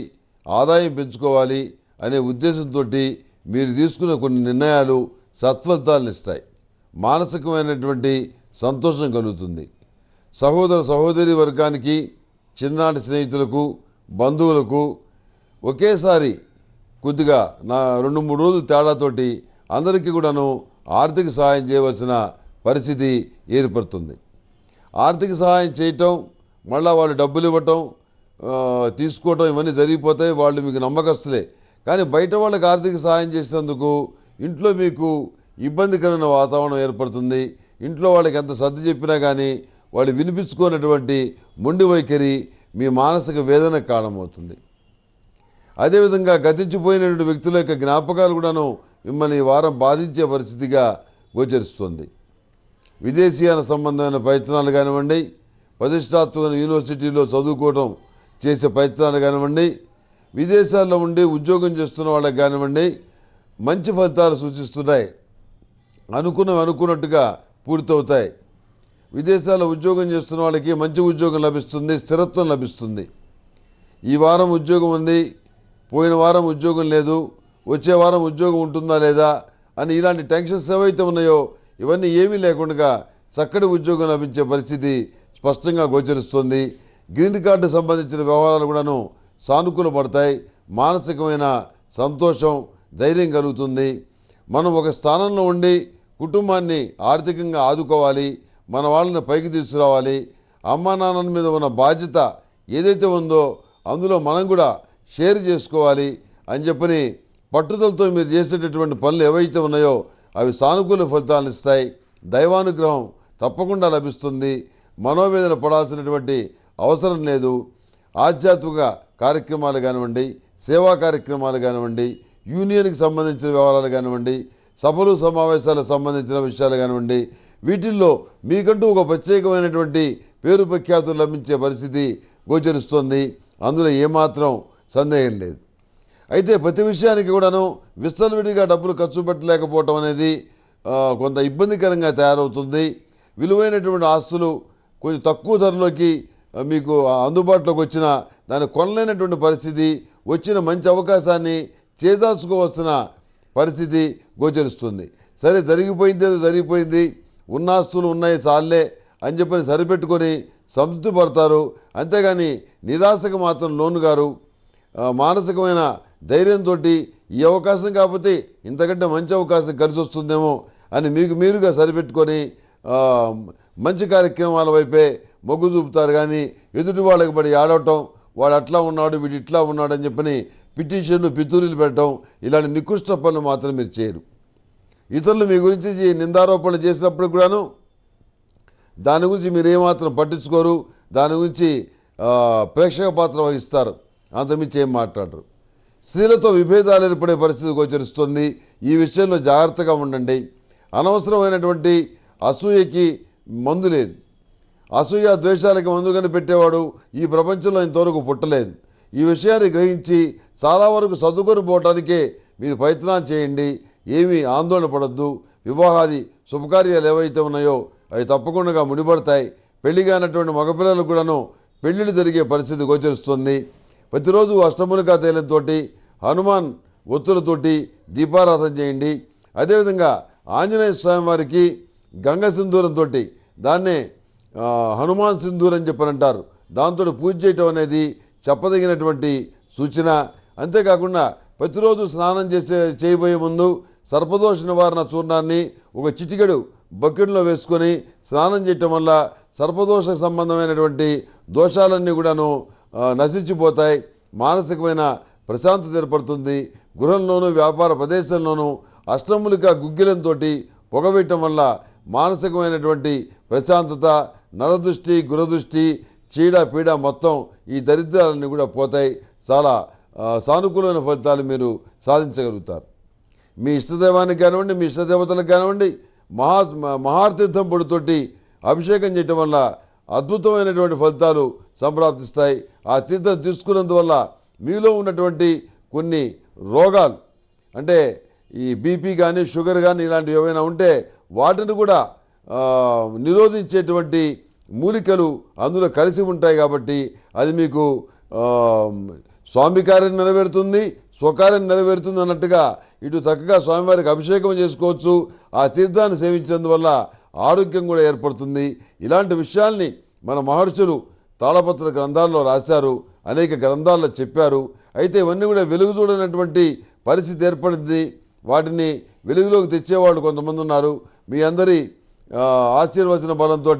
ఆదాయం పెంచుకోవాలి అనే ఉద్దేశంతో మీరు తీసుకున్న కొన్ని నిర్ణయాలు సత్ఫలితాలను ఇస్తాయి మానసికమైనటువంటి సంతోషం కలుగుతుంది సహోదర సహోదరి వర్గానికి చిన్ననాటి స్నేహితులకు బంధువులకు ఒకేసారి కొద్దిగా నా రెండు మూడు రోజులు తేడాతోటి అందరికీ కూడాను ఆర్థిక సహాయం చేయవలసిన పరిస్థితి ఏర్పడుతుంది ఆర్థిక సహాయం చేయటం మళ్ళీ వాళ్ళు డబ్బులు ఇవ్వటం తీసుకోవడం ఇవన్నీ జరిగిపోతాయి వాళ్ళు మీకు నమ్మకస్తులే కానీ బయట వాళ్ళకి ఆర్థిక సహాయం చేసినందుకు ఇంట్లో మీకు ఇబ్బందికరమైన వాతావరణం ఏర్పడుతుంది ఇంట్లో వాళ్ళకి ఎంత సర్ది చెప్పినా కానీ వాళ్ళు వినిపించుకున్నటువంటి మొండి వైఖరి మీ మానసిక వేదన కారణమవుతుంది అదేవిధంగా గతించిపోయినటువంటి వ్యక్తుల యొక్క జ్ఞాపకాలు కూడాను మిమ్మల్ని ఈ వారం బాధించే పరిస్థితిగా గోచరిస్తుంది విదేశీయాల సంబంధమైన ప్రయత్నాలు కానివ్వండి ప్రతిష్టాత్మక యూనివర్సిటీలో చదువుకోవడం చేసే ప్రయత్నాలు కానివ్వండి విదేశాల్లో ఉండి ఉద్యోగం చేస్తున్న వాళ్ళకి కానివ్వండి మంచి ఫలితాలు సూచిస్తున్నాయి అనుకున్నవి అనుకున్నట్టుగా పూర్తవుతాయి విదేశాల్లో ఉద్యోగం చేస్తున్న వాళ్ళకి మంచి ఉద్యోగం లభిస్తుంది స్థిరత్వం లభిస్తుంది ఈ వారం ఉద్యోగం ఉంది పోయిన వారం ఉద్యోగం లేదు వచ్చే వారం ఉద్యోగం ఉంటుందా లేదా అని ఇలాంటి టెన్షన్స్ ఏవైతే ఉన్నాయో ఇవన్నీ ఏమీ లేకుండా చక్కటి ఉద్యోగం లభించే పరిస్థితి స్పష్టంగా గోచరిస్తుంది గ్రీన్ కార్డు సంబంధించిన వ్యవహారాలు కూడాను సానుకూల పడతాయి మానసికమైన సంతోషం ధైర్యం కలుగుతుంది మనం ఒక స్థానంలో ఉండి కుటుంబాన్ని ఆర్థికంగా ఆదుకోవాలి మన వాళ్ళని పైకి తీసుకురావాలి అమ్మా నాన్నల మీద ఉన్న బాధ్యత ఏదైతే ఉందో అందులో మనం కూడా షేర్ చేసుకోవాలి అని చెప్పని పట్టుదలతో మీరు చేసేటటువంటి పనులు ఏవైతే ఉన్నాయో అవి సానుకూల ఫలితాలను ఇస్తాయి దైవానుగ్రహం తప్పకుండా లభిస్తుంది మనోవేదన పడాల్సినటువంటి అవసరం లేదు ఆధ్యాత్మిక కార్యక్రమాలు కానివ్వండి సేవా కార్యక్రమాలు కానివ్వండి యూనియన్కి సంబంధించిన వ్యవహారాలు కానివ్వండి సభలు సమావేశాలకు సంబంధించిన విషయాలు కానివ్వండి వీటిల్లో మీకంటూ ఒక ప్రత్యేకమైనటువంటి పేరు ప్రఖ్యాతులు లభించే పరిస్థితి గోచరిస్తుంది అందులో ఏమాత్రం సందేహం లేదు అయితే ప్రతి విషయానికి కూడాను విస్తలవిడిగా డబ్బులు ఖర్చు పెట్టలేకపోవటం అనేది కొంత ఇబ్బందికరంగా తయారవుతుంది విలువైనటువంటి ఆస్తులు కొంచెం తక్కువ ధరలోకి మీకు అందుబాటులోకి వచ్చిన దాన్ని కొనలేనటువంటి పరిస్థితి వచ్చిన మంచి అవకాశాన్ని చేదాచుకోవాల్సిన పరిస్థితి గోచరిస్తుంది సరే జరిగిపోయింది ఏదో జరిగిపోయింది ఉన్నాస్తులు ఉన్నాయి చాలే అని చెప్పని సరిపెట్టుకొని సంతృప్తి పడతారు అంతేగాని నిరాశకు మాత్రం లోను గారు మానసికమైన ధైర్యంతో ఈ అవకాశం కాకపోతే ఇంతకంటే మంచి అవకాశం కలిసి వస్తుందేమో అని మీకు మీరుగా సరిపెట్టుకొని మంచి కార్యక్రమాల వైపే మొగ్గు చూపుతారు కానీ ఎదుటి వాళ్ళకి పడి ఆడవటం వాడు అట్లా ఉన్నాడు వీడు ఇట్లా ఉన్నాడు అని చెప్పని పిటిషన్లు పితూరీలు పెట్టడం ఇలాంటి నికృష్ట పనులు మాత్రం మీరు చేయరు ఇతరులు మీ గురించి నిందారోపణలు చేసినప్పుడు కూడాను దాని గురించి మీరు ఏమాత్రం పట్టించుకోరు దాని గురించి ప్రేక్షక పాత్ర వహిస్తారు అంతమించి ఏం మాట్లాడరు స్త్రీలతో విభేదాలు ఏర్పడే పరిస్థితి గోచరిస్తుంది ఈ విషయంలో జాగ్రత్తగా ఉండండి అనవసరమైనటువంటి అసూయకి మందు లేదు అసూయ ద్వేషాలకి మందు కనిపెట్టేవాడు ఈ ప్రపంచంలో ఇంతవరకు పుట్టలేదు ఈ విషయాన్ని గ్రహించి చాలా వరకు సర్దుకొని పోవటానికే మీరు ప్రయత్నాలు చేయండి ఏమీ ఆందోళన పడద్దు వివాహాది శుభకార్యాలు ఏవైతే ఉన్నాయో అవి తప్పకుండా ముడిపడతాయి పెళ్లిగానటువంటి కానటువంటి మగపిల్లలకు కూడాను పెళ్లిళ్ళు జరిగే పరిస్థితి గోచరిస్తుంది ప్రతిరోజు అష్టములుగా తైలంతో హనుమాన్ ఒత్తులతోటి దీపారాధన చేయండి అదేవిధంగా ఆంజనేయ స్వామి వారికి గంగ సింధూరంతో దాన్నే హనుమాన్ సింధూర్ అని చెప్పని అంటారు దాంతో పూజ చేయటం అనేది చెప్పదగినటువంటి సూచన అంతేకాకుండా ప్రతిరోజు స్నానం చేసే చేయబోయే ముందు సర్పదోష నివారణ చూర్ణాన్ని ఒక చిటికెడు బకెట్లో వేసుకొని స్నానం చేయటం వల్ల సర్పదోష సంబంధమైనటువంటి దోషాలన్నీ కూడాను నశించిపోతాయి మానసికమైన ప్రశాంతత ఏర్పడుతుంది గృహంలోనూ వ్యాపార ప్రదేశంలోనూ అష్టములుగా గుగ్గిలంతో పొగవేయటం వల్ల మానసికమైనటువంటి ప్రశాంతత నరదృష్టి గురదృష్టి చీడ పీడ మొత్తం ఈ దరిద్రాలన్నీ కూడా పోతాయి చాలా సానుకూలమైన ఫలితాలు మీరు సాధించగలుగుతారు మీ ఇష్టదేవానికి కానివ్వండి మీ ఇష్టదేవతలకు కానివ్వండి మహా మహార్థీర్థం పొడితోటి అభిషేకం చేయటం వల్ల అద్భుతమైనటువంటి ఫలితాలు సంప్రాప్తిస్తాయి ఆ తీర్థం తీసుకున్నందువల్ల మీలో ఉన్నటువంటి కొన్ని రోగాలు అంటే ఈ బీపీ కానీ షుగర్ కానీ ఇలాంటివి ఏమైనా ఉంటే వాటిని కూడా నిరోధించేటువంటి మూలికలు అందులో కలిసి ఉంటాయి కాబట్టి అది మీకు స్వామి కార్యం నెరవేరుతుంది స్వకార్యం నెరవేరుతుంది అన్నట్టుగా ఇటు చక్కగా స్వామివారికి అభిషేకం చేసుకోవచ్చు ఆ తీర్థాన్ని సేవించినందువల్ల ఆరోగ్యం కూడా ఏర్పడుతుంది ఇలాంటి విషయాల్ని మన మహర్షులు తాళపత్ర గ్రంథాల్లో రాశారు అనేక గ్రంథాల్లో చెప్పారు అయితే ఇవన్నీ కూడా వెలుగు చూడనటువంటి పరిస్థితి ఏర్పడింది వాటిని వెలుగులోకి తెచ్చేవాళ్ళు కొంతమంది ఉన్నారు మీ అందరి ఆశీర్వచన బలంతో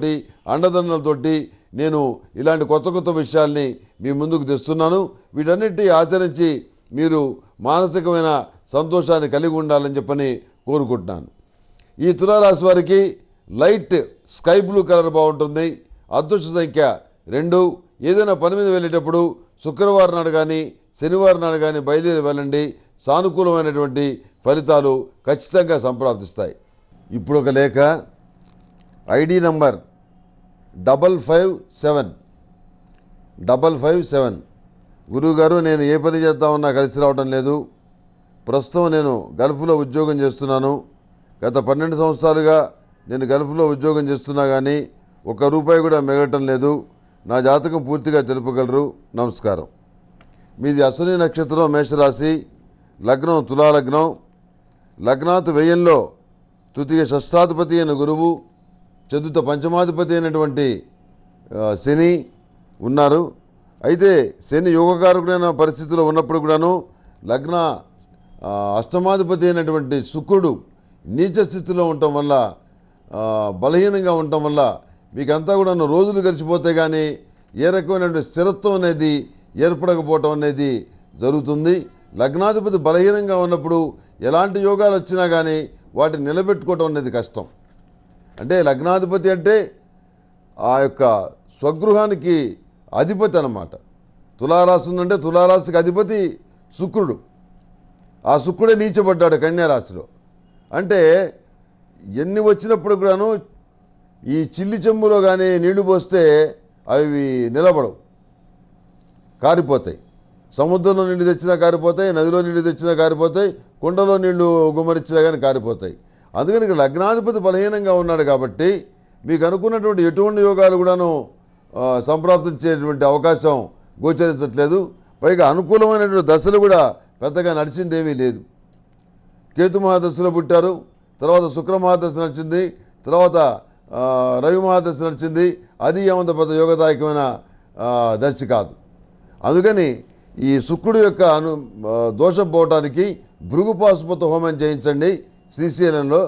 అండదండలతోటి నేను ఇలాంటి కొత్త కొత్త విషయాల్ని మీ ముందుకు తెస్తున్నాను వీటన్నిటి ఆచరించి మీరు మానసికమైన సంతోషాన్ని కలిగి ఉండాలని చెప్పని కోరుకుంటున్నాను ఈ తులారాశి వారికి లైట్ స్కై బ్లూ కలర్ బాగుంటుంది అదృష్ట సంఖ్య రెండు ఏదైనా పని మీద వెళ్ళేటప్పుడు శుక్రవారం నాడు కానీ శనివారం నాడు కానీ బయలుదేరి వెళ్ళండి సానుకూలమైనటువంటి ఫలితాలు ఖచ్చితంగా సంప్రాప్తిస్తాయి ఇప్పుడు ఒక లేఖ ID number double five seven double five seven గురువుగారు నేను ఏ పని ఉన్నా కలిసి రావడం లేదు ప్రస్తుతం నేను గల్ఫ్లో ఉద్యోగం చేస్తున్నాను గత పన్నెండు సంవత్సరాలుగా నేను గల్ఫ్లో ఉద్యోగం చేస్తున్నా కానీ ఒక్క రూపాయి కూడా మిగలటం లేదు నా జాతకం పూర్తిగా తెలుపగలరు నమస్కారం మీది అశ్వని నక్షత్రం మేషరాశి లగ్నం తులాలగ్నం లగ్నాత్ వ్యయంలో తృతీయ షష్టాధిపతి అయిన గురువు చతుర్థ పంచమాధిపతి అయినటువంటి శని ఉన్నారు అయితే శని యోగకారకుడైన పరిస్థితిలో ఉన్నప్పుడు కూడాను లగ్న అష్టమాధిపతి అయినటువంటి శుక్రుడు నీచ స్థితిలో ఉండటం వల్ల బలహీనంగా ఉండటం వల్ల మీకంతా కూడా రోజులు గడిచిపోతే కానీ ఏ రకమైనటువంటి స్థిరత్వం అనేది ఏర్పడకపోవటం అనేది జరుగుతుంది లగ్నాధిపతి బలహీనంగా ఉన్నప్పుడు ఎలాంటి యోగాలు వచ్చినా కానీ వాటిని నిలబెట్టుకోవటం అనేది కష్టం అంటే లగ్నాధిపతి అంటే ఆ యొక్క స్వగృహానికి అధిపతి అనమాట తులారాశి ఉందంటే తులారాశికి అధిపతి శుక్రుడు ఆ శుక్రుడే నీచబడ్డాడు కన్యారాశిలో అంటే ఎన్ని వచ్చినప్పుడు కూడాను ఈ చిల్లి చెంబులో కానీ నీళ్లు పోస్తే అవి నిలబడవు కారిపోతాయి సముద్రంలో నీళ్లు తెచ్చినా కారిపోతాయి నదిలో నీళ్లు తెచ్చినా కారిపోతాయి కుండలో నీళ్లు గుమ్మరిచ్చినా కానీ కారిపోతాయి అందుకని లగ్నాధిపతి బలహీనంగా ఉన్నాడు కాబట్టి మీకు అనుకున్నటువంటి ఎటువంటి యోగాలు కూడాను సంప్రాప్తం చేయటువంటి అవకాశం గోచరించట్లేదు పైగా అనుకూలమైనటువంటి దశలు కూడా పెద్దగా నడిచిందేమీ లేదు కేతు మహాదశలో పుట్టారు తర్వాత శుక్ర మహాదశ నడిచింది తర్వాత రవి మహాదశ నడిచింది అది ఏమంత పెద్ద యోగదాయకమైన దశ కాదు అందుకని ఈ శుక్రుడు యొక్క అను దోషం పోవటానికి భృగు పాశుపత హోమం చేయించండి శ్రీశైలంలో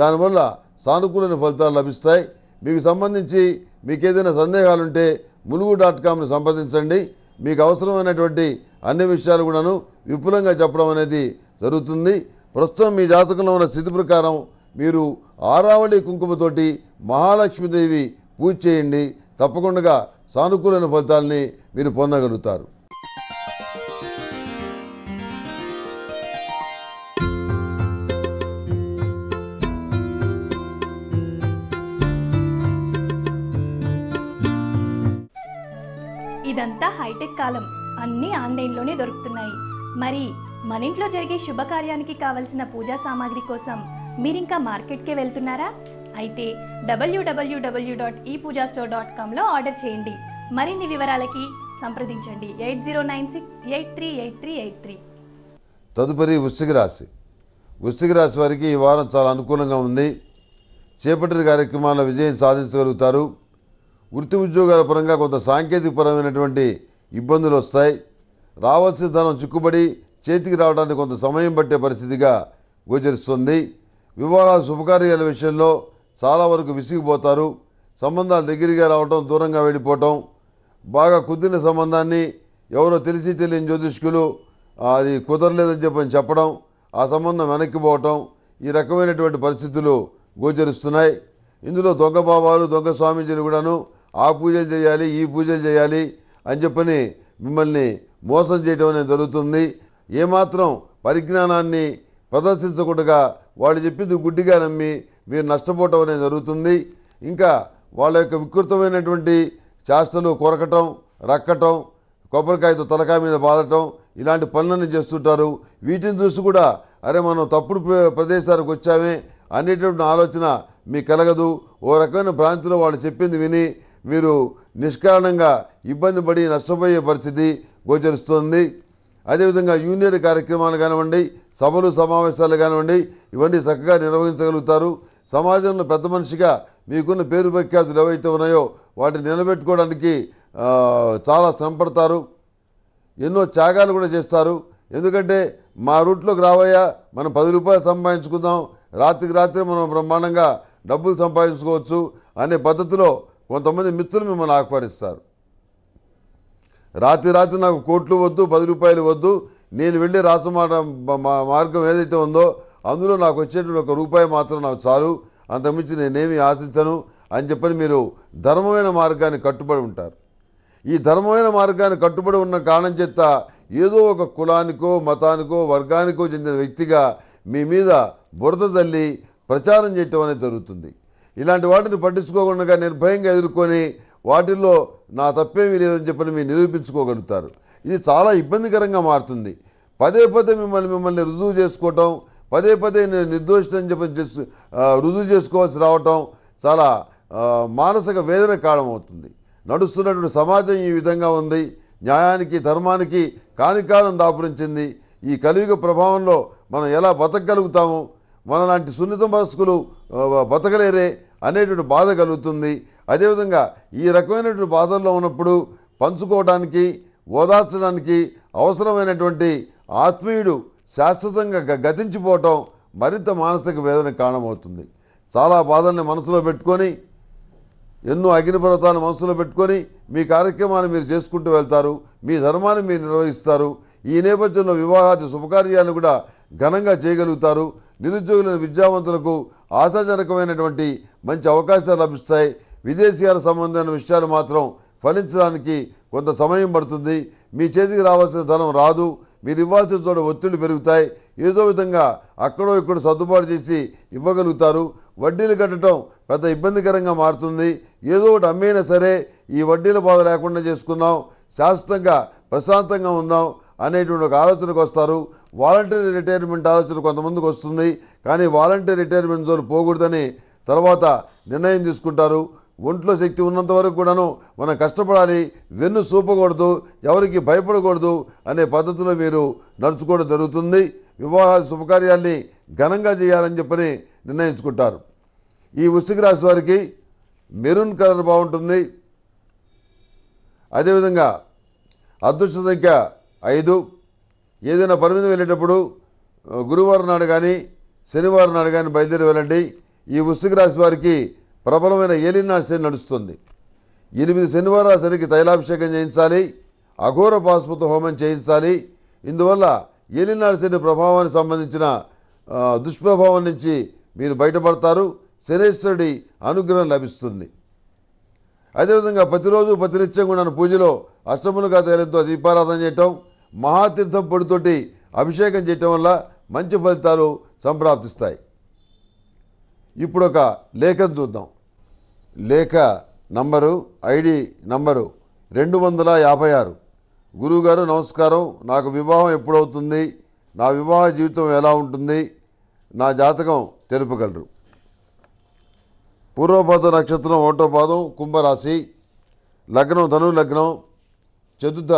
దానివల్ల సానుకూలమైన ఫలితాలు లభిస్తాయి మీకు సంబంధించి మీకు ఏదైనా సందేహాలుంటే ములుగు డాట్ కామ్ని సంప్రదించండి మీకు అవసరమైనటువంటి అన్ని విషయాలు కూడాను విపులంగా చెప్పడం అనేది జరుగుతుంది ప్రస్తుతం మీ జాతకంలో ఉన్న స్థితి ప్రకారం మీరు ఆరావళి కుంకుమతోటి మహాలక్ష్మీదేవి పూజ చేయండి తప్పకుండా సానుకూలమైన ఫలితాలని మీరు పొందగలుగుతారు ఇదంతా హైటెక్ కాలం అన్నీ ఆన్లైన్లోనే దొరుకుతున్నాయి మరి మన ఇంట్లో జరిగే శుభకార్యానికి కావలసిన పూజా సామాగ్రి కోసం మీరు ఇంకా మార్కెట్కే వెళ్తున్నారా అయితే WWW dot E e Pooja store dot కామ్లో ఆర్డర్ చేయండి మరిన్ని వివరాలకి సంప్రదించండి eight zero nine six eight three eight three eight three తదుపరి వృశ్చిక రాశి వృశ్చిక రాశి వారికి ఈ వారం చాలా అనుకూలంగా ఉంది చేపట్టిన కార్యక్రమాల విజయం సాధించగలుగుతారు వృత్తి ఉద్యోగాల పరంగా కొంత సాంకేతికపరమైనటువంటి ఇబ్బందులు వస్తాయి రావాల్సిన ధనం చిక్కుబడి చేతికి రావడానికి కొంత సమయం పట్టే పరిస్థితిగా గోచరిస్తుంది వివాహాల శుభకార్యాల విషయంలో చాలా వరకు విసిగిపోతారు సంబంధాలు దగ్గరగా రావటం దూరంగా వెళ్ళిపోవటం బాగా కుదిరిన సంబంధాన్ని ఎవరో తెలిసి తెలియని జ్యోతిష్కులు అది కుదరలేదని చెప్పని చెప్పడం ఆ సంబంధం వెనక్కి పోవటం ఈ రకమైనటువంటి పరిస్థితులు గోచరిస్తున్నాయి ఇందులో దొంగ బాబాలు దొంగ స్వామీజీలు కూడాను ఆ పూజలు చేయాలి ఈ పూజలు చేయాలి అని చెప్పని మిమ్మల్ని మోసం చేయడం అనేది జరుగుతుంది ఏమాత్రం పరిజ్ఞానాన్ని ప్రదర్శించకుండా వాళ్ళు చెప్పింది గుడ్డిగా నమ్మి మీరు నష్టపోవటం అనేది జరుగుతుంది ఇంకా వాళ్ళ యొక్క వికృతమైనటువంటి చేష్టలు కొరకటం రక్కటం కొబ్బరికాయతో తలకాయ మీద బాధటం ఇలాంటి పనులన్నీ చేస్తుంటారు వీటిని చూసి కూడా అరే మనం తప్పుడు ప్రదేశాలకు వచ్చామే అనేటువంటి ఆలోచన మీకు కలగదు ఓ రకమైన భ్రాంతిలో వాళ్ళు చెప్పింది విని మీరు నిష్కారణంగా ఇబ్బంది పడి నష్టపోయే పరిస్థితి గోచరిస్తుంది అదేవిధంగా యూనియన్ కార్యక్రమాలు కానివ్వండి సభలు సమావేశాలు కానివ్వండి ఇవన్నీ చక్కగా నిర్వహించగలుగుతారు సమాజంలో పెద్ద మనిషిగా మీకున్న పేరు ప్రఖ్యాతులు ఏవైతే ఉన్నాయో వాటిని నిలబెట్టుకోవడానికి చాలా శ్రమపడతారు ఎన్నో త్యాగాలు కూడా చేస్తారు ఎందుకంటే మా రూట్లోకి రావయ్యా మనం పది రూపాయలు సంపాదించుకుందాం రాత్రికి రాత్రి మనం బ్రహ్మాండంగా డబ్బులు సంపాదించుకోవచ్చు అనే పద్ధతిలో కొంతమంది మిత్రులు మిమ్మల్ని ఆహ్వానిస్తారు రాత్రి రాత్రి నాకు కోట్లు వద్దు పది రూపాయలు వద్దు నేను వెళ్ళి రాసమాట మార్గం ఏదైతే ఉందో అందులో నాకు వచ్చేటువంటి ఒక రూపాయి మాత్రం నాకు చాలు అంతకుమించి నేనేమి ఆశించను అని చెప్పని మీరు ధర్మమైన మార్గాన్ని కట్టుబడి ఉంటారు ఈ ధర్మమైన మార్గాన్ని కట్టుబడి ఉన్న కారణం చేత ఏదో ఒక కులానికో మతానికో వర్గానికో చెందిన వ్యక్తిగా మీ మీద బురద తల్లి ప్రచారం చేయటం అనేది జరుగుతుంది ఇలాంటి వాటిని పట్టించుకోకుండా నిర్భయంగా ఎదుర్కొని వాటిల్లో నా తప్పేమీ లేదని చెప్పని మీరు నిరూపించుకోగలుగుతారు ఇది చాలా ఇబ్బందికరంగా మారుతుంది పదే పదే మిమ్మల్ని మిమ్మల్ని రుజువు చేసుకోవటం పదే పదే నేను నిర్దోషితని చెప్పని చేసు రుజువు చేసుకోవాల్సి రావటం చాలా మానసిక వేదన కారణం అవుతుంది నడుస్తున్నటువంటి సమాజం ఈ విధంగా ఉంది న్యాయానికి ధర్మానికి కానికాలం దాపురించింది ఈ కలియుగ ప్రభావంలో మనం ఎలా బతకగలుగుతాము మనలాంటి సున్నిత మనస్కులు బతకలేరే అనేటువంటి బాధ కలుగుతుంది అదేవిధంగా ఈ రకమైనటువంటి బాధల్లో ఉన్నప్పుడు పంచుకోవడానికి ఓదార్చడానికి అవసరమైనటువంటి ఆత్మీయుడు శాశ్వతంగా గతించిపోవటం మరింత మానసిక వేదన కారణమవుతుంది చాలా బాధల్ని మనసులో పెట్టుకొని ఎన్నో అగ్నిపర్వతాన్ని మనసులో పెట్టుకొని మీ కార్యక్రమాన్ని మీరు చేసుకుంటూ వెళ్తారు మీ ధర్మాన్ని మీరు నిర్వహిస్తారు ఈ నేపథ్యంలో వివాహాది శుభకార్యాలను కూడా ఘనంగా చేయగలుగుతారు నిరుద్యోగులైన విద్యావంతులకు ఆశాజనకమైనటువంటి మంచి అవకాశాలు లభిస్తాయి విదేశీయాల సంబంధమైన విషయాలు మాత్రం ఫలించడానికి కొంత సమయం పడుతుంది మీ చేతికి రావాల్సిన ధనం రాదు మీరు ఇవ్వాల్సిన చోట ఒత్తిళ్లు పెరుగుతాయి ఏదో విధంగా అక్కడో ఇక్కడ సర్దుబాటు చేసి ఇవ్వగలుగుతారు వడ్డీలు కట్టడం పెద్ద ఇబ్బందికరంగా మారుతుంది ఏదో ఒకటి అమ్మైనా సరే ఈ వడ్డీల బాధ లేకుండా చేసుకుందాం శాశ్వతంగా ప్రశాంతంగా ఉందాం అనేటువంటి ఒక ఆలోచనకు వస్తారు వాలంటీర్ రిటైర్మెంట్ ఆలోచన కొంతమందికి వస్తుంది కానీ వాలంటీర్ రిటైర్మెంట్ జోలు పోకూడదని తర్వాత నిర్ణయం తీసుకుంటారు ఒంట్లో శక్తి ఉన్నంత వరకు కూడాను మనం కష్టపడాలి వెన్ను చూపకూడదు ఎవరికి భయపడకూడదు అనే పద్ధతిలో మీరు నడుచుకోవడం జరుగుతుంది వివాహ శుభకార్యాన్ని ఘనంగా చేయాలని చెప్పని నిర్ణయించుకుంటారు ఈ వృశ్చిక రాశి వారికి మెరూన్ కలర్ బాగుంటుంది అదేవిధంగా అదృష్ట సంఖ్య ఐదు ఏదైనా పరిమితి వెళ్ళేటప్పుడు గురువారం నాడు కానీ శనివారం నాడు కానీ బయలుదేరి వెళ్ళండి ఈ వృశ్చిక రాశి వారికి ప్రబలమైన ఏలినాశ నడుస్తుంది ఎనిమిది శనివారాల తైలాభిషేకం చేయించాలి అఘోర పాస్పత హోమం చేయించాలి ఇందువల్ల ఏలినాశని ప్రభావానికి సంబంధించిన దుష్ప్రభావం నుంచి మీరు బయటపడతారు శనేశ్వరుడి అనుగ్రహం లభిస్తుంది అదేవిధంగా ప్రతిరోజు ప్రతినిత్యం కూడా పూజలో అష్టములుగా తైలంతో దీపారాధన చేయటం మహాతీర్థం పొడితోటి అభిషేకం చేయటం వల్ల మంచి ఫలితాలు సంప్రాప్తిస్తాయి ఇప్పుడు ఒక లేఖను చూద్దాం లేఖ నంబరు ఐడి నంబరు రెండు వందల యాభై ఆరు గురువుగారు నమస్కారం నాకు వివాహం ఎప్పుడవుతుంది నా వివాహ జీవితం ఎలా ఉంటుంది నా జాతకం తెలుపగలరు పూర్వపాద నక్షత్రం ఓటోపాదం కుంభరాశి లగ్నం ధను లగ్నం చతుర్థ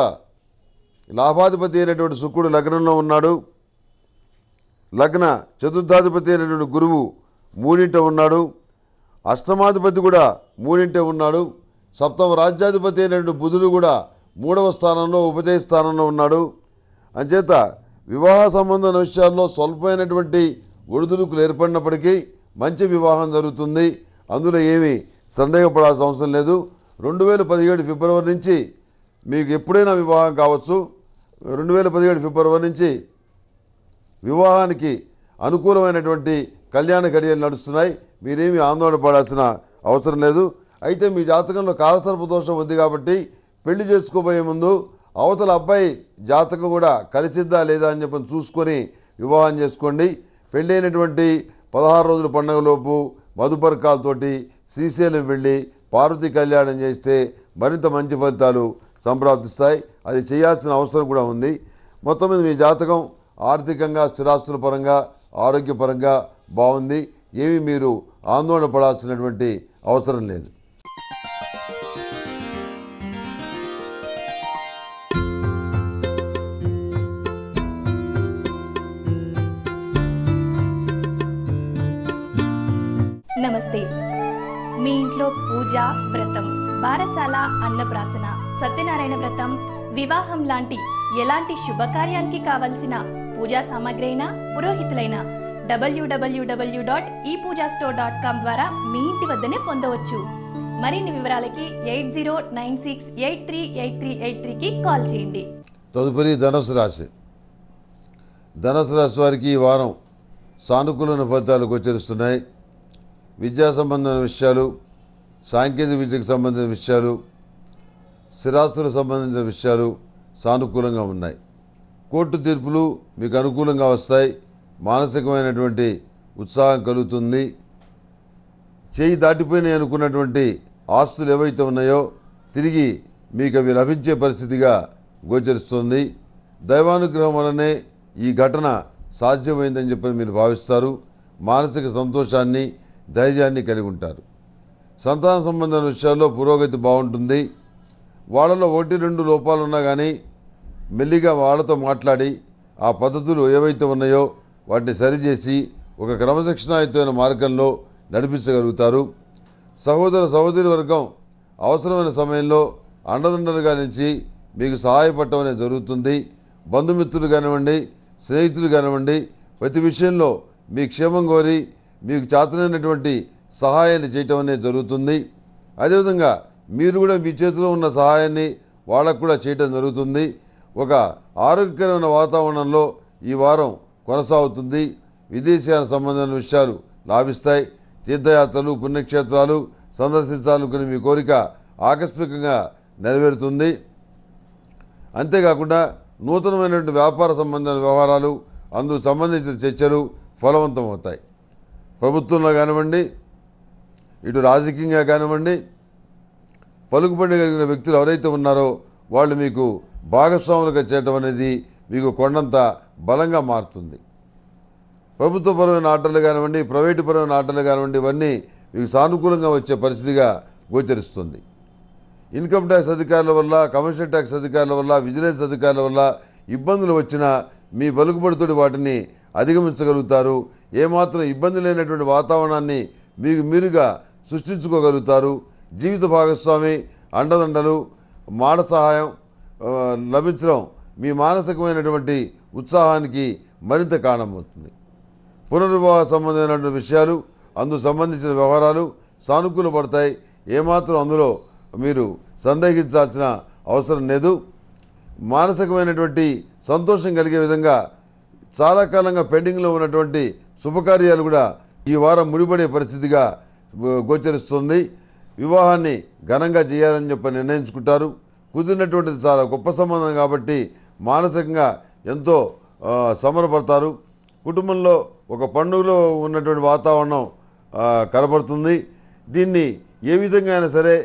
లాభాధిపతి అయినటువంటి శుక్రుడు లగ్నంలో ఉన్నాడు లగ్న చతుర్థాధిపతి అయినటువంటి గురువు మూడింట ఉన్నాడు అష్టమాధిపతి కూడా మూడింట ఉన్నాడు సప్తమ రాజ్యాధిపతి అయినటువంటి బుధుడు కూడా మూడవ స్థానంలో ఉపజయ స్థానంలో ఉన్నాడు అంచేత వివాహ సంబంధమైన విషయాల్లో స్వల్పమైనటువంటి ఒడిదుడుకులు ఏర్పడినప్పటికీ మంచి వివాహం జరుగుతుంది అందులో ఏమీ సందేహపడాల్సిన అవసరం లేదు రెండు వేల పదిహేడు ఫిబ్రవరి నుంచి మీకు ఎప్పుడైనా వివాహం కావచ్చు రెండు వేల పదిహేడు ఫిబ్రవరి నుంచి వివాహానికి అనుకూలమైనటువంటి కళ్యాణ గడియలు నడుస్తున్నాయి మీరేమి ఆందోళన పడాల్సిన అవసరం లేదు అయితే మీ జాతకంలో కాలసర్ప దోషం ఉంది కాబట్టి పెళ్లి చేసుకోబోయే ముందు అవతల అబ్బాయి జాతకం కూడా కలిసిద్దా లేదా అని చెప్పని చూసుకొని వివాహం చేసుకోండి పెళ్ళైనటువంటి పదహారు రోజుల పండుగలోపు మధుపర్కాలతోటి శ్రీశైలం వెళ్ళి పార్వతీ కళ్యాణం చేస్తే మరింత మంచి ఫలితాలు సంప్రాప్తిస్తాయి అది చేయాల్సిన అవసరం కూడా ఉంది మొత్తం మీద మీ జాతకం ఆర్థికంగా స్థిరాస్తుల పరంగా ఆరోగ్యపరంగా బాగుంది ఏమి మీరు ఆందోళన పడాల్సినటువంటి అవసరం లేదు నమస్తే మీ ఇంట్లో పూజ వ్రతం బారసాల అన్నప్రాసన సత్యనారాయణ వ్రతం వివాహం లాంటి ఎలాంటి శుభకార్యానికి కావలసిన పూజా సామాగ్రి అయినా పురోహితులైనా డబ్ల్యూడబ్ల్యూడబ్ల్యూ డాట్ e ద్వారా మీ ఇంటి వద్దనే పొందవచ్చు మరిన్ని వివరాలకి eight zero nine six eight three eight three eight త్రీకి కాల్ చేయండి తదుపరి ధనుసు రాశి ధనుసు రాశి వారికి ఈ వారం సానుకూల ఫలితాలు గోచరిస్తున్నాయి విద్యా సంబంధమైన విషయాలు సాంకేతిక విద్యకు సంబంధించిన విషయాలు స్థిరాస్తులకు సంబంధించిన విషయాలు సానుకూలంగా ఉన్నాయి కోర్టు తీర్పులు మీకు అనుకూలంగా వస్తాయి మానసికమైనటువంటి ఉత్సాహం కలుగుతుంది చేయి దాటిపోయినాయి అనుకున్నటువంటి ఆస్తులు ఏవైతే ఉన్నాయో తిరిగి మీకు అవి లభించే పరిస్థితిగా గోచరిస్తుంది దైవానుగ్రహం వలనే ఈ ఘటన సాధ్యమైందని చెప్పని మీరు భావిస్తారు మానసిక సంతోషాన్ని ధైర్యాన్ని కలిగి ఉంటారు సంతాన సంబంధమైన విషయాల్లో పురోగతి బాగుంటుంది వాళ్ళలో ఒకటి రెండు లోపాలున్నా కానీ మెల్లిగా వాళ్ళతో మాట్లాడి ఆ పద్ధతులు ఏవైతే ఉన్నాయో వాటిని సరిచేసి ఒక క్రమశిక్షణాయుతమైన మార్గంలో నడిపించగలుగుతారు సహోదర సహోదరి వర్గం అవసరమైన సమయంలో అండదండలుగా నుంచి మీకు సహాయపడటం అనేది జరుగుతుంది బంధుమిత్రులు కానివ్వండి స్నేహితులు కానివ్వండి ప్రతి విషయంలో మీ క్షేమం కోరి మీకు చేతనైనటువంటి సహాయాన్ని చేయటం అనేది జరుగుతుంది అదేవిధంగా మీరు కూడా మీ చేతిలో ఉన్న సహాయాన్ని వాళ్ళకు కూడా చేయటం జరుగుతుంది ఒక ఆరోగ్యకరమైన వాతావరణంలో ఈ వారం కొనసాగుతుంది విదేశీయాల సంబంధమైన విషయాలు లాభిస్తాయి తీర్థయాత్రలు పుణ్యక్షేత్రాలు సందర్శించాలనుకునే మీ కోరిక ఆకస్మికంగా నెరవేరుతుంది అంతేకాకుండా నూతనమైనటువంటి వ్యాపార సంబంధమైన వ్యవహారాలు అందుకు సంబంధించిన చర్చలు ఫలవంతమవుతాయి ప్రభుత్వంలో కానివ్వండి ఇటు రాజకీయంగా కానివ్వండి పలుకుబడి కలిగిన వ్యక్తులు ఎవరైతే ఉన్నారో వాళ్ళు మీకు భాగస్వాములుగా చేయటం అనేది మీకు కొండంత బలంగా మారుతుంది ప్రభుత్వపరమైన ఆటలు కానివ్వండి ప్రైవేటు పరమైన ఆటలు కానివ్వండి ఇవన్నీ మీకు సానుకూలంగా వచ్చే పరిస్థితిగా గోచరిస్తుంది ఇన్కమ్ ట్యాక్స్ అధికారుల వల్ల కమర్షియల్ ట్యాక్స్ అధికారుల వల్ల విజిలెన్స్ అధికారుల వల్ల ఇబ్బందులు వచ్చినా మీ బలుకుబడితోటి వాటిని అధిగమించగలుగుతారు ఏమాత్రం ఇబ్బంది లేనటువంటి వాతావరణాన్ని మీకు మీరుగా సృష్టించుకోగలుగుతారు జీవిత భాగస్వామి అండదండలు మాడ సహాయం లభించడం మీ మానసికమైనటువంటి ఉత్సాహానికి మరింత కారణమవుతుంది పునర్వివాహ సంబంధమైనటువంటి విషయాలు అందు సంబంధించిన వ్యవహారాలు సానుకూల పడతాయి ఏమాత్రం అందులో మీరు సందేహించాల్సిన అవసరం లేదు మానసికమైనటువంటి సంతోషం కలిగే విధంగా చాలా కాలంగా పెండింగ్లో ఉన్నటువంటి శుభకార్యాలు కూడా ఈ వారం ముడిపడే పరిస్థితిగా గోచరిస్తుంది వివాహాన్ని ఘనంగా చేయాలని చెప్పి నిర్ణయించుకుంటారు కుదిరినటువంటిది చాలా గొప్ప సంబంధం కాబట్టి మానసికంగా ఎంతో సమరపడతారు కుటుంబంలో ఒక పండుగలో ఉన్నటువంటి వాతావరణం కనబడుతుంది దీన్ని ఏ విధంగా అయినా సరే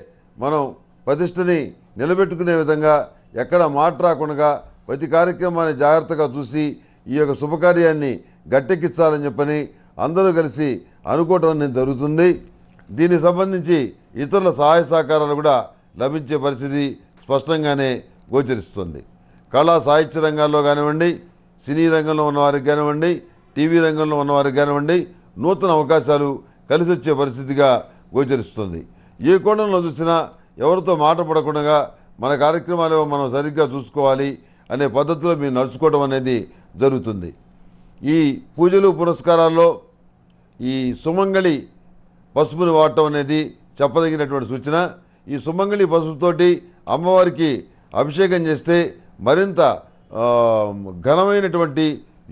మనం ప్రతిష్టని నిలబెట్టుకునే విధంగా ఎక్కడ మాట రాకుండా ప్రతి కార్యక్రమాన్ని జాగ్రత్తగా చూసి ఈ యొక్క శుభకార్యాన్ని గట్టెక్కించాలని చెప్పని అందరూ కలిసి అనుకోవటం అనేది జరుగుతుంది దీనికి సంబంధించి ఇతరుల సహాయ సహకారాలు కూడా లభించే పరిస్థితి స్పష్టంగానే గోచరిస్తుంది కళా సాహిత్య రంగాల్లో కానివ్వండి సినీ రంగంలో ఉన్నవారికి కానివ్వండి టీవీ రంగంలో ఉన్నవారికి కానివ్వండి నూతన అవకాశాలు కలిసి వచ్చే పరిస్థితిగా గోచరిస్తుంది ఏ కోణంలో చూసినా ఎవరితో మాట పడకుండా మన కార్యక్రమాలు మనం సరిగ్గా చూసుకోవాలి అనే పద్ధతిలో మీరు నడుచుకోవడం అనేది జరుగుతుంది ఈ పూజలు పురస్కారాల్లో ఈ సుమంగళి పసుపుని వాడటం అనేది చెప్పదగినటువంటి సూచన ఈ సుమంగళి పసుపుతోటి అమ్మవారికి అభిషేకం చేస్తే మరింత ఘనమైనటువంటి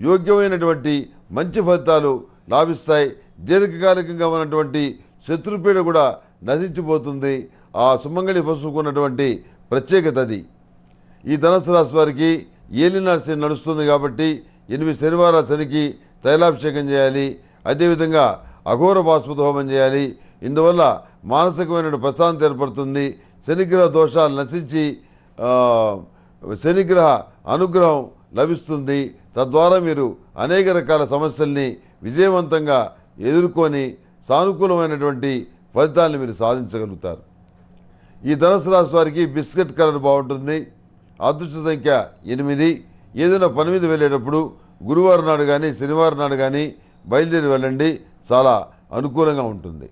యోగ్యమైనటువంటి మంచి ఫలితాలు లాభిస్తాయి దీర్ఘకాలికంగా ఉన్నటువంటి శత్రుపీడ కూడా నశించిపోతుంది ఆ సుమంగళి పసుకున్నటువంటి ప్రత్యేకత అది ఈ ధనస్సు రాశి వారికి ఏలినాడు నడుస్తుంది కాబట్టి ఎనిమిది శనివారాల శనికి తైలాభిషేకం చేయాలి అదేవిధంగా అఘోర బాస్పతి హోమం చేయాలి ఇందువల్ల మానసికమైన ప్రశాంతి ఏర్పడుతుంది శనిగ్రహ దోషాలు నశించి శనిగ్రహ అనుగ్రహం లభిస్తుంది తద్వారా మీరు అనేక రకాల సమస్యల్ని విజయవంతంగా ఎదుర్కొని సానుకూలమైనటువంటి ఫలితాలను మీరు సాధించగలుగుతారు ఈ ధనసు రాశి వారికి బిస్కెట్ కలర్ బాగుంటుంది అదృష్ట సంఖ్య ఎనిమిది ఏదైనా పని మీద వెళ్ళేటప్పుడు గురువారం నాడు కానీ శనివారం నాడు కానీ బయలుదేరి వెళ్ళండి చాలా అనుకూలంగా ఉంటుంది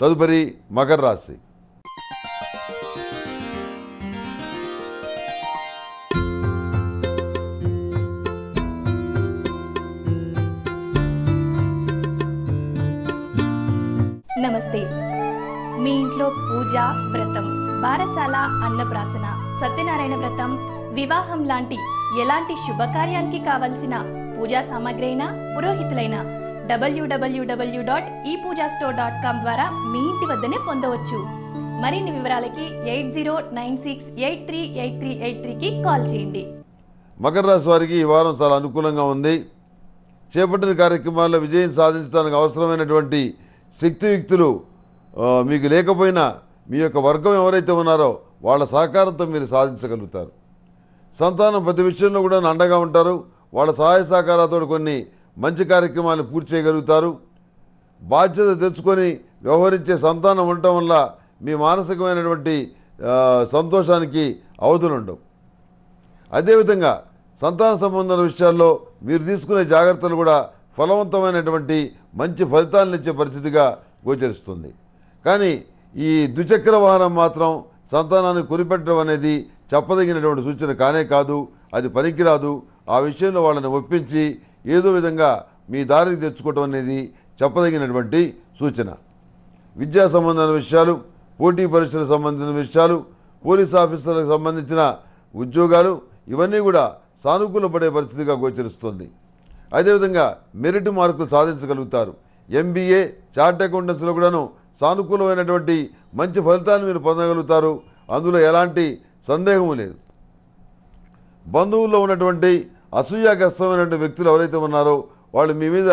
తదుపరి మకర రాశి పూజ వ్రతం బారసాల అన్నప్రాసన సత్యనారాయణ వ్రతం వివాహం లాంటి ఎలాంటి శుభకార్యానికి కావలసిన పూజా సామాగ్రి అయినా పురోహితులైన డబ్ల్యూడబ్ల్యూడబ్ల్యూ dot E Pooja store dot com ద్వారా మీ ఇంటి వద్దనే పొందవచ్చు మరిన్ని వివరాలకి eight zero nine six eight three eight three eight త్రీకి కాల్ చేయండి మకర రాశి వారికి ఈ వారం చాలా అనుకూలంగా ఉంది చేపట్టిన కార్యక్రమాల్లో విజయం సాధించడానికి అవసరమైనటువంటి శక్తియుక్తులు మీకు లేకపోయినా మీ యొక్క వర్గం ఎవరైతే ఉన్నారో వాళ్ళ సహకారంతో మీరు సాధించగలుగుతారు సంతానం ప్రతి విషయంలో కూడా అండగా ఉంటారు వాళ్ళ సహాయ సహకారాలతో కొన్ని మంచి కార్యక్రమాలు పూర్తి చేయగలుగుతారు బాధ్యత తెచ్చుకొని వ్యవహరించే సంతానం ఉండటం వల్ల మీ మానసికమైనటువంటి సంతోషానికి ఉండవు అదేవిధంగా సంతాన సంబంధాల విషయాల్లో మీరు తీసుకునే జాగ్రత్తలు కూడా ఫలవంతమైనటువంటి మంచి ఫలితాలను ఇచ్చే పరిస్థితిగా గోచరిస్తుంది కానీ ఈ ద్విచక్ర వాహనం మాత్రం సంతానాన్ని కొనిపెట్టడం అనేది చెప్పదగినటువంటి సూచన కానే కాదు అది పనికిరాదు ఆ విషయంలో వాళ్ళని ఒప్పించి ఏదో విధంగా మీ దారికి తెచ్చుకోవటం అనేది చెప్పదగినటువంటి సూచన విద్యా సంబంధమైన విషయాలు పోటీ పరీక్షలకు సంబంధించిన విషయాలు పోలీస్ ఆఫీసర్లకు సంబంధించిన ఉద్యోగాలు ఇవన్నీ కూడా సానుకూల పడే పరిస్థితిగా గోచరిస్తుంది అదేవిధంగా మెరిట్ మార్కులు సాధించగలుగుతారు ఎంబీఏ చార్ట్ అకౌంటెన్స్లో కూడాను సానుకూలమైనటువంటి మంచి ఫలితాన్ని మీరు పొందగలుగుతారు అందులో ఎలాంటి సందేహము లేదు బంధువుల్లో ఉన్నటువంటి అసూయాగ్రస్తమైనటువంటి వ్యక్తులు ఎవరైతే ఉన్నారో వాళ్ళు మీ మీద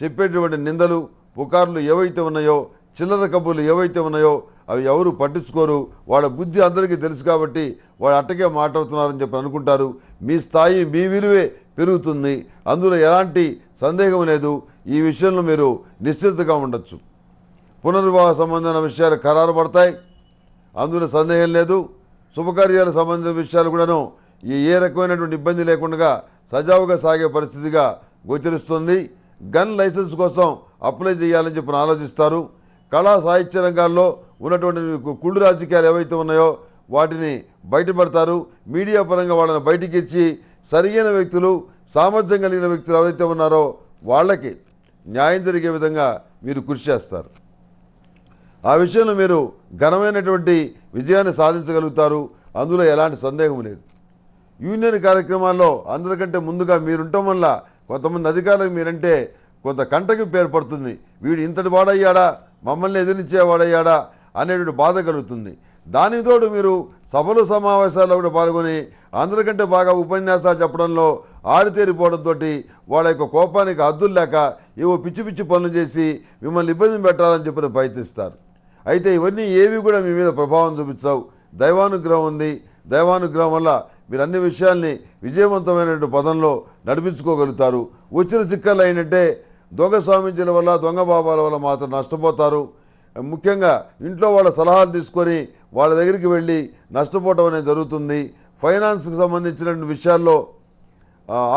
చెప్పేటువంటి నిందలు పుకార్లు ఏవైతే ఉన్నాయో చిల్లర కబుర్లు ఏవైతే ఉన్నాయో అవి ఎవరు పట్టించుకోరు వాళ్ళ బుద్ధి అందరికీ తెలుసు కాబట్టి వాళ్ళు అట్టకే మాట్లాడుతున్నారని చెప్పి అనుకుంటారు మీ స్థాయి మీ విలువే పెరుగుతుంది అందులో ఎలాంటి సందేహం లేదు ఈ విషయంలో మీరు నిశ్చితంగా ఉండొచ్చు పునర్వివాహ సంబంధమైన విషయాలు ఖరారు పడతాయి అందులో సందేహం లేదు శుభకార్యాల సంబంధించిన విషయాలు కూడాను ఏ రకమైనటువంటి ఇబ్బంది లేకుండా సజావుగా సాగే పరిస్థితిగా గోచరిస్తుంది గన్ లైసెన్స్ కోసం అప్లై చేయాలని చెప్పి ఆలోచిస్తారు కళా సాహిత్య రంగాల్లో ఉన్నటువంటి కుళ్ళు రాజకీయాలు ఏవైతే ఉన్నాయో వాటిని బయటపడతారు మీడియా పరంగా వాళ్ళని బయటికి ఇచ్చి సరియైన వ్యక్తులు సామర్థ్యం కలిగిన వ్యక్తులు ఎవరైతే ఉన్నారో వాళ్ళకి న్యాయం జరిగే విధంగా మీరు కృషి చేస్తారు ఆ విషయంలో మీరు ఘనమైనటువంటి విజయాన్ని సాధించగలుగుతారు అందులో ఎలాంటి సందేహం లేదు యూనియన్ కార్యక్రమాల్లో అందరికంటే ముందుగా ఉండటం వల్ల కొంతమంది అధికారులకు మీరంటే కొంత కంటకి పేర్పడుతుంది వీడు ఇంతటి వాడయ్యాడా మమ్మల్ని ఎదిరించేవాడయ్యాడా అనేటువంటి బాధ కలుగుతుంది దానితోడు మీరు సభలు సమావేశాల్లో కూడా పాల్గొని అందరికంటే బాగా ఉపన్యాసాలు చెప్పడంలో ఆడితేరిపోవడంతో వాళ్ళ యొక్క కోపానికి హద్దులు లేక ఏవో పిచ్చి పిచ్చి పనులు చేసి మిమ్మల్ని ఇబ్బంది పెట్టాలని చెప్పిన ప్రయత్నిస్తారు అయితే ఇవన్నీ ఏవి కూడా మీ మీద ప్రభావం చూపించావు దైవానుగ్రహం ఉంది దైవానుగ్రహం వల్ల మీరు అన్ని విషయాల్ని విజయవంతమైనటువంటి పదంలో నడిపించుకోగలుగుతారు వచ్చిన చిక్కలు అయినట్టే దొంగ స్వామించిన వల్ల దొంగ బాబాల వల్ల మాత్రం నష్టపోతారు ముఖ్యంగా ఇంట్లో వాళ్ళ సలహాలు తీసుకొని వాళ్ళ దగ్గరికి వెళ్ళి నష్టపోవటం అనేది జరుగుతుంది ఫైనాన్స్కి సంబంధించిన విషయాల్లో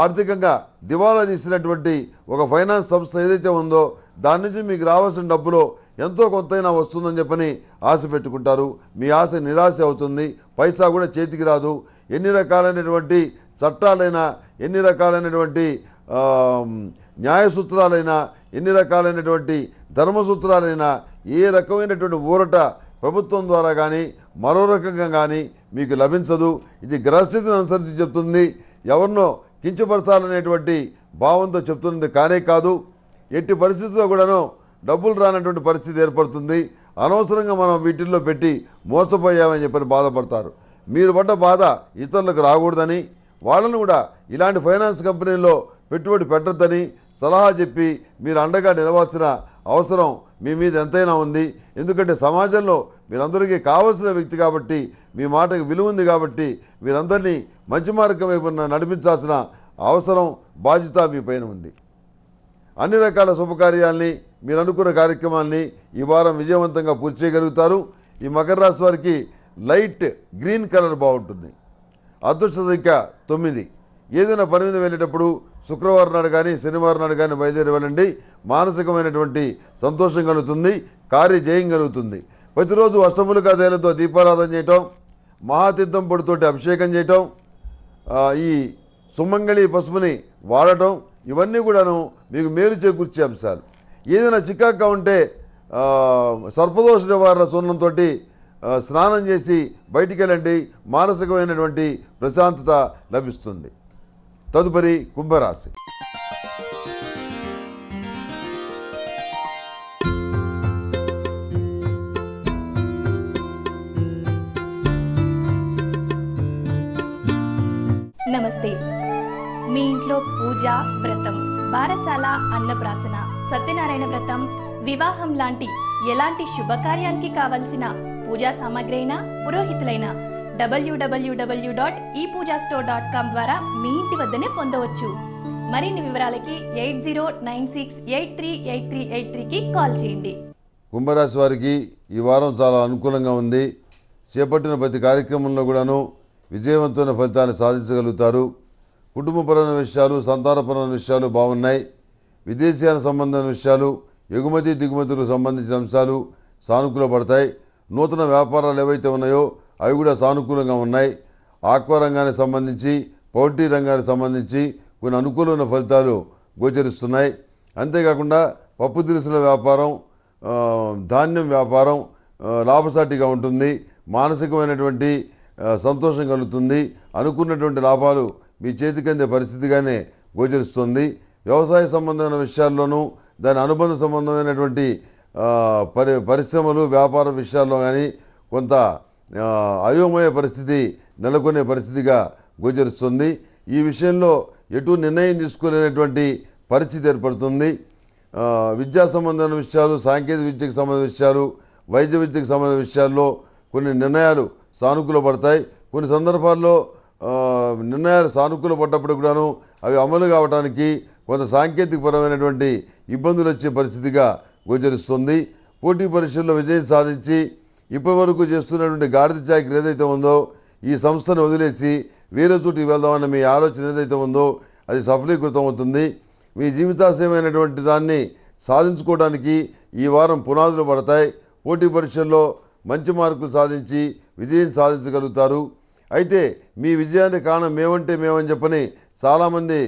ఆర్థికంగా దివాలా తీసినటువంటి ఒక ఫైనాన్స్ సంస్థ ఏదైతే ఉందో దాని నుంచి మీకు రావాల్సిన డబ్బులో ఎంతో కొంతైనా వస్తుందని చెప్పని ఆశ పెట్టుకుంటారు మీ ఆశ నిరాశ అవుతుంది పైసా కూడా చేతికి రాదు ఎన్ని రకాలైనటువంటి చట్టాలైనా ఎన్ని రకాలైనటువంటి న్యాయ సూత్రాలైనా ఎన్ని రకాలైనటువంటి ధర్మసూత్రాలైనా ఏ రకమైనటువంటి ఊరట ప్రభుత్వం ద్వారా కానీ మరో రకంగా కానీ మీకు లభించదు ఇది గ్రహస్థితిని అనుసరించి చెప్తుంది ఎవరినో కించపరచాలనేటువంటి భావంతో చెప్తున్నది కానే కాదు ఎట్టి పరిస్థితుల్లో కూడాను డబ్బులు రానటువంటి పరిస్థితి ఏర్పడుతుంది అనవసరంగా మనం వీటిల్లో పెట్టి మోసపోయామని చెప్పని బాధపడతారు మీరు పడ్డ బాధ ఇతరులకు రాకూడదని వాళ్ళను కూడా ఇలాంటి ఫైనాన్స్ కంపెనీల్లో పెట్టుబడి పెట్టద్దని సలహా చెప్పి మీరు అండగా నిలవాల్సిన అవసరం మీ మీద ఎంతైనా ఉంది ఎందుకంటే సమాజంలో మీరందరికీ కావలసిన వ్యక్తి కాబట్టి మీ మాటకు విలువ ఉంది కాబట్టి మీరందరినీ మంచి మార్గం వైపు నడిపించాల్సిన అవసరం బాధ్యత మీ పైన ఉంది అన్ని రకాల శుభకార్యాల్ని మీరు అనుకున్న కార్యక్రమాల్ని ఈ వారం విజయవంతంగా పూర్తి చేయగలుగుతారు ఈ మకర రాశి వారికి లైట్ గ్రీన్ కలర్ బాగుంటుంది అదృష్ట సంఖ్య తొమ్మిది ఏదైనా పని మీద వెళ్ళేటప్పుడు శుక్రవారం నాడు కానీ శనివారం నాడు కానీ బయలుదేరి వెళ్ళండి మానసికమైనటువంటి సంతోషం కలుగుతుంది కార్య జయం కలుగుతుంది ప్రతిరోజు అష్టములు కథలతో దీపారాధన చేయటం మహాతీర్థం పొడితోటి అభిషేకం చేయటం ఈ సుమంగళి పసుపుని వాడటం ఇవన్నీ కూడాను మీకు మేలు చేకూర్చే అంశాలు ఏదైనా చికాక్గా ఉంటే సర్పదోష నివారణ సున్నంతో స్నానం చేసి బయటికి వెళ్ళండి మానసికమైనటువంటి ప్రశాంతత లభిస్తుంది తదుపరి కుంభరాశి నమస్తే మీ ఇంట్లో పూజ వ్రతం బారసాల అన్నప్రాసన సత్యనారాయణ వ్రతం వివాహం లాంటి ఎలాంటి శుభకార్యానికి కావలసిన పూజా సామాగ్రి అయినా పురోహితులైన డబ్ల్యూడబ్ల్యూడబ్ల్యూ dot E Pooja store dot com ద్వారా మీ ఇంటి వద్దనే పొందవచ్చు మరిన్ని వివరాలకి eight zero nine six eight three eight three eight త్రీకి కాల్ చేయండి కుంభరాశి వారికి ఈ వారం చాలా అనుకూలంగా ఉంది చేపట్టిన ప్రతి కార్యక్రమంలో కూడాను విజయవంతమైన ఫలితాన్ని సాధించగలుగుతారు కుటుంబపరమైన విషయాలు సంతానపరమైన విషయాలు బాగున్నాయి విదేశీయాల సంబంధమైన విషయాలు ఎగుమతి దిగుమతులకు సంబంధించిన అంశాలు సానుకూలపడతాయి నూతన వ్యాపారాలు ఏవైతే ఉన్నాయో అవి కూడా సానుకూలంగా ఉన్నాయి ఆక్వా రంగానికి సంబంధించి పౌల్ట్రీ రంగానికి సంబంధించి కొన్ని అనుకూలమైన ఫలితాలు గోచరిస్తున్నాయి అంతేకాకుండా పప్పు దినుసుల వ్యాపారం ధాన్యం వ్యాపారం లాభసాటిగా ఉంటుంది మానసికమైనటువంటి సంతోషం కలుగుతుంది అనుకున్నటువంటి లాభాలు మీ చేతి కింద పరిస్థితిగానే గోచరిస్తుంది వ్యవసాయ సంబంధమైన విషయాల్లోనూ దాని అనుబంధ సంబంధమైనటువంటి పరి పరిశ్రమలు వ్యాపార విషయాల్లో కానీ కొంత అయోమయ పరిస్థితి నెలకొనే పరిస్థితిగా గోచరిస్తుంది ఈ విషయంలో ఎటు నిర్ణయం తీసుకునేటువంటి పరిస్థితి ఏర్పడుతుంది విద్యా సంబంధమైన విషయాలు సాంకేతిక విద్యకు సంబంధించిన విషయాలు వైద్య విద్యకు సంబంధించిన విషయాల్లో కొన్ని నిర్ణయాలు సానుకూలపడతాయి కొన్ని సందర్భాల్లో నిర్ణయాలు సానుకూల పడ్డప్పుడు కూడాను అవి అమలు కావడానికి కొంత సాంకేతికపరమైనటువంటి ఇబ్బందులు వచ్చే పరిస్థితిగా గోచరిస్తుంది పోటీ పరీక్షల్లో విజయం సాధించి ఇప్పటివరకు చేస్తున్నటువంటి గాడిద చాకరీ ఏదైతే ఉందో ఈ సంస్థను వదిలేసి వేరే చోటికి వెళ్దామన్న మీ ఆలోచన ఏదైతే ఉందో అది సఫలీకృతం అవుతుంది మీ జీవితాశయమైనటువంటి దాన్ని సాధించుకోవడానికి ఈ వారం పునాదులు పడతాయి పోటీ పరీక్షల్లో మంచి మార్కులు సాధించి విజయం సాధించగలుగుతారు అయితే మీ విజయానికి కారణం మేమంటే మేమని చెప్పని చాలామంది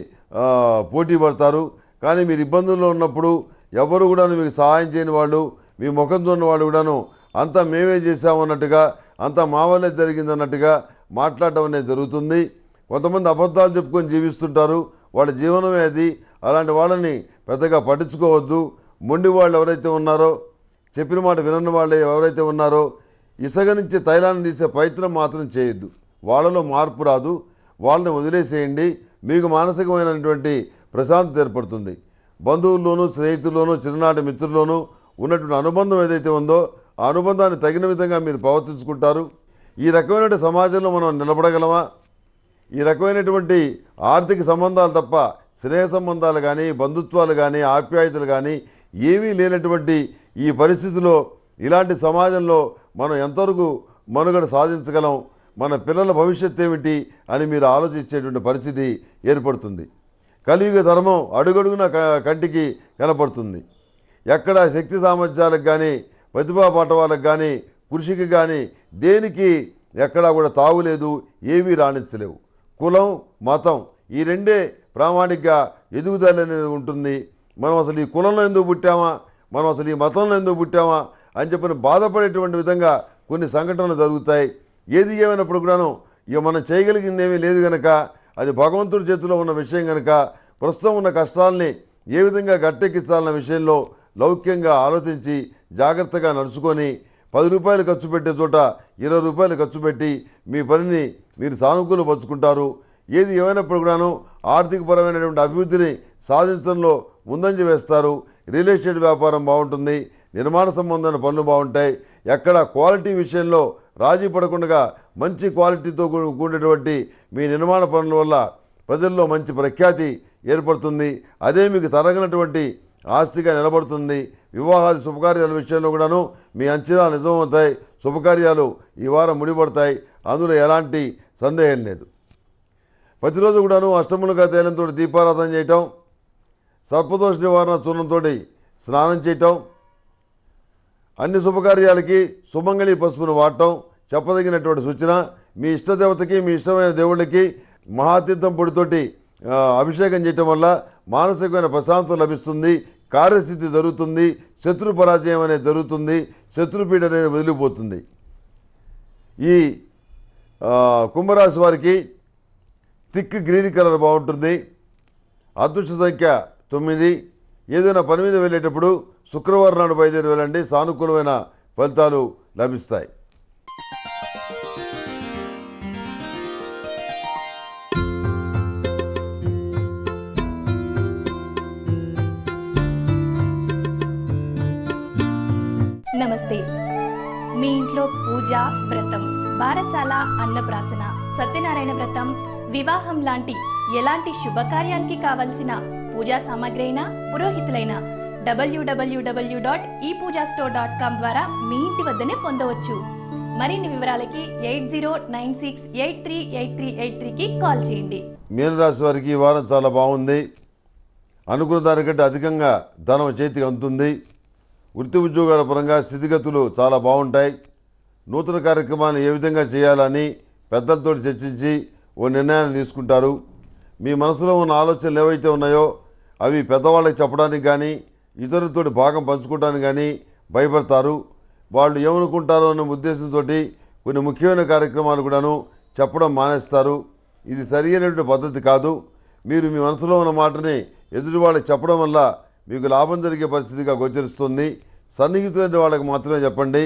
పోటీ పడతారు కానీ మీరు ఇబ్బందుల్లో ఉన్నప్పుడు ఎవరు కూడా మీకు సహాయం చేయని వాళ్ళు మీ ముఖం చూడని వాళ్ళు కూడాను అంతా మేమే చేసామన్నట్టుగా అంతా మా వల్లే జరిగిందన్నట్టుగా మాట్లాడటం అనేది జరుగుతుంది కొంతమంది అబద్ధాలు చెప్పుకొని జీవిస్తుంటారు వాళ్ళ జీవనమే అది అలాంటి వాళ్ళని పెద్దగా పట్టించుకోవద్దు మొండి వాళ్ళు ఎవరైతే ఉన్నారో చెప్పిన మాట వినని వాళ్ళు ఎవరైతే ఉన్నారో ఇసగ నుంచి తైలాన్ని తీసే ప్రయత్నం మాత్రం చేయొద్దు వాళ్ళలో మార్పు రాదు వాళ్ళని వదిలేసేయండి మీకు మానసికమైనటువంటి ప్రశాంతత ఏర్పడుతుంది బంధువుల్లోనూ స్నేహితుల్లోనూ చిన్ననాటి మిత్రుల్లోనూ ఉన్నటువంటి అనుబంధం ఏదైతే ఉందో ఆ అనుబంధాన్ని తగిన విధంగా మీరు ప్రవర్తించుకుంటారు ఈ రకమైనటువంటి సమాజంలో మనం నిలబడగలమా ఈ రకమైనటువంటి ఆర్థిక సంబంధాలు తప్ప స్నేహ సంబంధాలు కానీ బంధుత్వాలు కానీ ఆప్యాయతలు కానీ ఏమీ లేనటువంటి ఈ పరిస్థితిలో ఇలాంటి సమాజంలో మనం ఎంతవరకు మనుగడ సాధించగలం మన పిల్లల భవిష్యత్ ఏమిటి అని మీరు ఆలోచించేటువంటి పరిస్థితి ఏర్పడుతుంది కలియుగ ధర్మం అడుగడుగున కంటికి కనపడుతుంది ఎక్కడ శక్తి సామర్థ్యాలకు కానీ ప్రతిభా పాఠవాలకు కానీ కృషికి కానీ దేనికి ఎక్కడా కూడా తావులేదు ఏమీ రాణించలేవు కులం మతం ఈ రెండే ప్రామాణిక ఎదుగుదల అనేది ఉంటుంది మనం అసలు ఈ కులంలో ఎందుకు పుట్టామా మనం అసలు ఈ మతంలో ఎందుకు పుట్టామా అని చెప్పిన బాధపడేటువంటి విధంగా కొన్ని సంఘటనలు జరుగుతాయి ఏది ఏమైనప్పుడు కూడాను ఇక మనం చేయగలిగిందేమీ లేదు కనుక అది భగవంతుడి చేతిలో ఉన్న విషయం కనుక ప్రస్తుతం ఉన్న కష్టాలని ఏ విధంగా గట్టెక్కించాలన్న విషయంలో లౌక్యంగా ఆలోచించి జాగ్రత్తగా నడుచుకొని పది రూపాయలు ఖర్చు పెట్టే చోట ఇరవై రూపాయలు ఖర్చు పెట్టి మీ పనిని మీరు పరుచుకుంటారు ఏది ఏమైనప్పుడు కూడాను ఆర్థికపరమైనటువంటి అభివృద్ధిని సాధించడంలో ముందంజ వేస్తారు రియల్ ఎస్టేట్ వ్యాపారం బాగుంటుంది నిర్మాణ సంబంధమైన పనులు బాగుంటాయి ఎక్కడ క్వాలిటీ విషయంలో రాజీ పడకుండా మంచి క్వాలిటీతో కూడినటువంటి మీ నిర్మాణ పనుల వల్ల ప్రజల్లో మంచి ప్రఖ్యాతి ఏర్పడుతుంది అదే మీకు తరగనటువంటి ఆస్తిగా నిలబడుతుంది వివాహాది శుభకార్యాల విషయంలో కూడాను మీ అంచనాలు నిజమవుతాయి శుభకార్యాలు ఈ వారం ముడిపడతాయి అందులో ఎలాంటి సందేహం లేదు ప్రతిరోజు కూడాను అష్టములుగా తేలంతో దీపారాధన చేయటం సర్పదోష నివారణ చూర్ణంతో స్నానం చేయటం అన్ని శుభకార్యాలకి సుమంగళి పసుపును వాడటం చెప్పదగినటువంటి సూచన మీ ఇష్టదేవతకి మీ ఇష్టమైన దేవుళ్ళకి మహాతీర్థం పొడితోటి అభిషేకం చేయటం వల్ల మానసికమైన ప్రశాంతత లభిస్తుంది కార్యస్థితి జరుగుతుంది శత్రు పరాజయం అనేది జరుగుతుంది శత్రుపీఠ అనేది వదిలిపోతుంది ఈ కుంభరాశి వారికి థిక్ గ్రీన్ కలర్ బాగుంటుంది అదృష్ట సంఖ్య తొమ్మిది ఏదైనా పని మీద వెళ్ళేటప్పుడు శుక్రవారం నాడు బయలుదేరి వెళ్ళండి సానుకూలమైన ఫలితాలు లభిస్తాయి నమస్తే మీ ఇంట్లో పూజ వ్రతం బారసాల అన్నప్రాసన సత్యనారాయణ వ్రతం వివాహం లాంటి ఎలాంటి శుభకార్యానికి కావలసిన పూజా సామాగ్రి అయినా పురోహితులైనా డబ్ల్యూడబ్ల్యూడబ్ల్యూ dot E Pooja store dot com ద్వారా మీ ఇంటి వద్దనే పొందవచ్చు మరిన్ని వివరాలకి eight zero nine six eight three eight three eight త్రీకి కాల్ చేయండి మీనరాశి వారికి ఈ వారం చాలా బాగుంది అనుకున్న దానికంటే అధికంగా ధనం చేతికి అందుతుంది వృత్తి ఉద్యోగాల పరంగా స్థితిగతులు చాలా బాగుంటాయి నూతన కార్యక్రమాన్ని ఏ విధంగా చేయాలని పెద్దలతో చర్చించి ఓ నిర్ణయాన్ని తీసుకుంటారు మీ మనసులో ఉన్న ఆలోచనలు ఏవైతే ఉన్నాయో అవి పెద్దవాళ్ళకి చెప్పడానికి కానీ ఇతరులతో భాగం పంచుకోవడానికి కానీ భయపడతారు వాళ్ళు ఏమనుకుంటారో అనే ఉద్దేశంతో కొన్ని ముఖ్యమైన కార్యక్రమాలు కూడాను చెప్పడం మానేస్తారు ఇది అయినటువంటి పద్ధతి కాదు మీరు మీ మనసులో ఉన్న మాటని ఎదుటి వాళ్ళకి చెప్పడం వల్ల మీకు లాభం జరిగే పరిస్థితిగా గోచరిస్తుంది సన్నిహితులైన వాళ్ళకి మాత్రమే చెప్పండి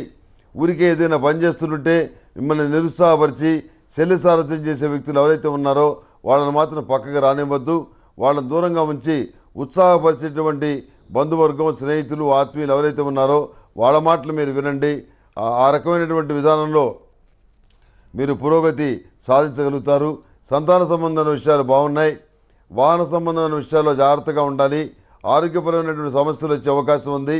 ఊరికే ఏదైనా పని చేస్తుంటే మిమ్మల్ని నిరుత్సాహపరిచి శల్య సారథ్యం చేసే వ్యక్తులు ఎవరైతే ఉన్నారో వాళ్ళని మాత్రం పక్కకు రానివ్వద్దు వాళ్ళని దూరంగా ఉంచి ఉత్సాహపరిచేటువంటి బంధువర్గం స్నేహితులు ఆత్మీయులు ఎవరైతే ఉన్నారో వాళ్ళ మాటలు మీరు వినండి ఆ రకమైనటువంటి విధానంలో మీరు పురోగతి సాధించగలుగుతారు సంతాన సంబంధమైన విషయాలు బాగున్నాయి వాహన సంబంధమైన విషయాల్లో జాగ్రత్తగా ఉండాలి ఆరోగ్యపరమైనటువంటి సమస్యలు వచ్చే అవకాశం ఉంది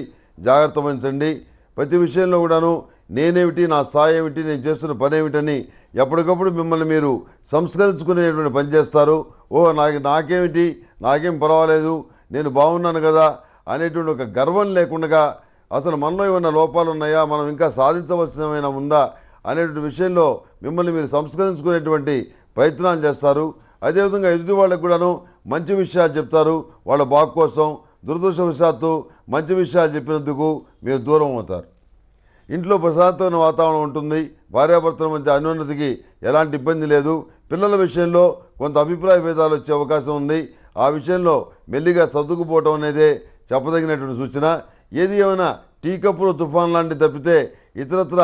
జాగ్రత్త వహించండి ప్రతి విషయంలో కూడాను నేనేమిటి నా సాయం ఏమిటి నేను చేస్తున్న పని ఏమిటని ఎప్పటికప్పుడు మిమ్మల్ని మీరు సంస్కరించుకునేటువంటి పని చేస్తారు ఓ నాకు నాకేమిటి నాకేం పర్వాలేదు నేను బాగున్నాను కదా అనేటువంటి ఒక గర్వం లేకుండా అసలు మనలో ఏమైనా లోపాలు ఉన్నాయా మనం ఇంకా సాధించవలసిన ఉందా అనేటువంటి విషయంలో మిమ్మల్ని మీరు సంస్కరించుకునేటువంటి ప్రయత్నాలు చేస్తారు అదేవిధంగా ఎదుటి వాళ్ళకు కూడాను మంచి విషయాలు చెప్తారు వాళ్ళ బాగు కోసం దురదృష్టవశాత్తు మంచి విషయాలు చెప్పినందుకు మీరు దూరం అవుతారు ఇంట్లో ప్రశాంతమైన వాతావరణం ఉంటుంది భార్యాభర్తల మధ్య అన్యోన్నతికి ఎలాంటి ఇబ్బంది లేదు పిల్లల విషయంలో కొంత అభిప్రాయ భేదాలు వచ్చే అవకాశం ఉంది ఆ విషయంలో మెల్లిగా సర్దుకుపోవటం అనేదే చెప్పదగినటువంటి సూచన ఏది ఏమైనా టీకప్పులు తుఫాన్ లాంటివి తప్పితే ఇతరత్ర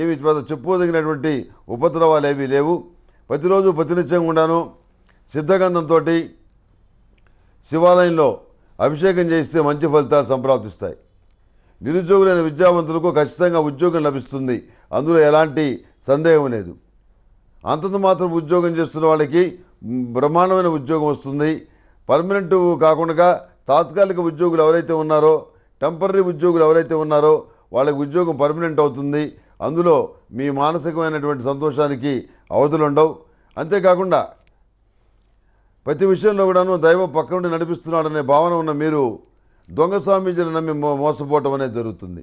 ఏమి చెప్పుకోదగినటువంటి ఉపద్రవాలు ఏవీ లేవు ప్రతిరోజు ప్రతినిత్యం ఉండాను సిద్ధగంధంతో శివాలయంలో అభిషేకం చేస్తే మంచి ఫలితాలు సంప్రాప్తిస్తాయి నిరుద్యోగులైన విద్యావంతులకు ఖచ్చితంగా ఉద్యోగం లభిస్తుంది అందులో ఎలాంటి సందేహం లేదు అంతంత మాత్రం ఉద్యోగం చేస్తున్న వాళ్ళకి బ్రహ్మాండమైన ఉద్యోగం వస్తుంది పర్మనెంట్ కాకుండా తాత్కాలిక ఉద్యోగులు ఎవరైతే ఉన్నారో టెంపరీ ఉద్యోగులు ఎవరైతే ఉన్నారో వాళ్ళకి ఉద్యోగం పర్మనెంట్ అవుతుంది అందులో మీ మానసికమైనటువంటి సంతోషానికి అవధులు ఉండవు అంతేకాకుండా ప్రతి విషయంలో కూడాను దైవం పక్కనుండి నడిపిస్తున్నాడనే భావన ఉన్న మీరు దొంగ స్వామీజీలు నమ్మి మోసపోవటం అనేది జరుగుతుంది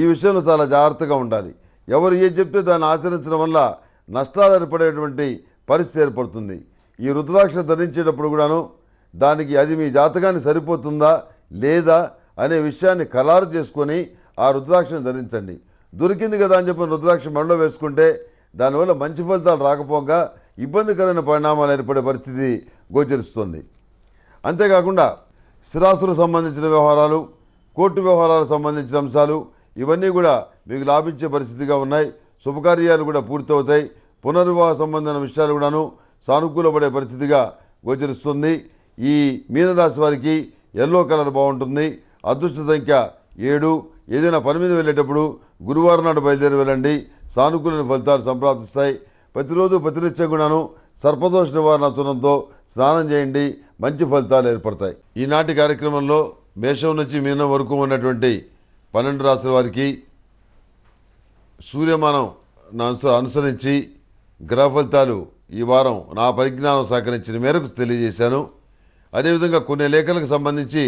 ఈ విషయంలో చాలా జాగ్రత్తగా ఉండాలి ఎవరు ఏం చెప్తే దాన్ని ఆచరించడం వల్ల నష్టాలు ఏర్పడేటువంటి పరిస్థితి ఏర్పడుతుంది ఈ రుద్రాక్ష ధరించేటప్పుడు కూడాను దానికి అది మీ జాతకాన్ని సరిపోతుందా లేదా అనే విషయాన్ని ఖరారు చేసుకొని ఆ రుద్రాక్షను ధరించండి దొరికింది కదా అని చెప్పిన రుద్రాక్ష మెడలో వేసుకుంటే దానివల్ల మంచి ఫలితాలు రాకపోగా ఇబ్బందికరమైన పరిణామాలు ఏర్పడే పరిస్థితి గోచరిస్తుంది అంతేకాకుండా స్థిరాస్తులకు సంబంధించిన వ్యవహారాలు కోర్టు వ్యవహారాలకు సంబంధించిన అంశాలు ఇవన్నీ కూడా మీకు లాభించే పరిస్థితిగా ఉన్నాయి శుభకార్యాలు కూడా పూర్తవుతాయి పునర్వివాహ సంబంధమైన విషయాలు కూడాను సానుకూలపడే పరిస్థితిగా గోచరిస్తుంది ఈ మీనరాశి వారికి ఎల్లో కలర్ బాగుంటుంది అదృష్ట సంఖ్య ఏడు ఏదైనా పని మీద వెళ్ళేటప్పుడు గురువారం నాడు బయలుదేరి వెళ్ళండి సానుకూల ఫలితాలు సంప్రాప్తిస్తాయి ప్రతిరోజు ప్రతినిత్యం కూడాను సర్పదోష నివారణ చూడంతో స్నానం చేయండి మంచి ఫలితాలు ఏర్పడతాయి ఈనాటి కార్యక్రమంలో మేషం నుంచి మీనం వరకు ఉన్నటువంటి పన్నెండు రాసుల వారికి సూర్యమానం అనుస అనుసరించి గ్రహ ఫలితాలు ఈ వారం నా పరిజ్ఞానం సహకరించిన మేరకు తెలియజేశాను అదేవిధంగా కొన్ని లేఖలకు సంబంధించి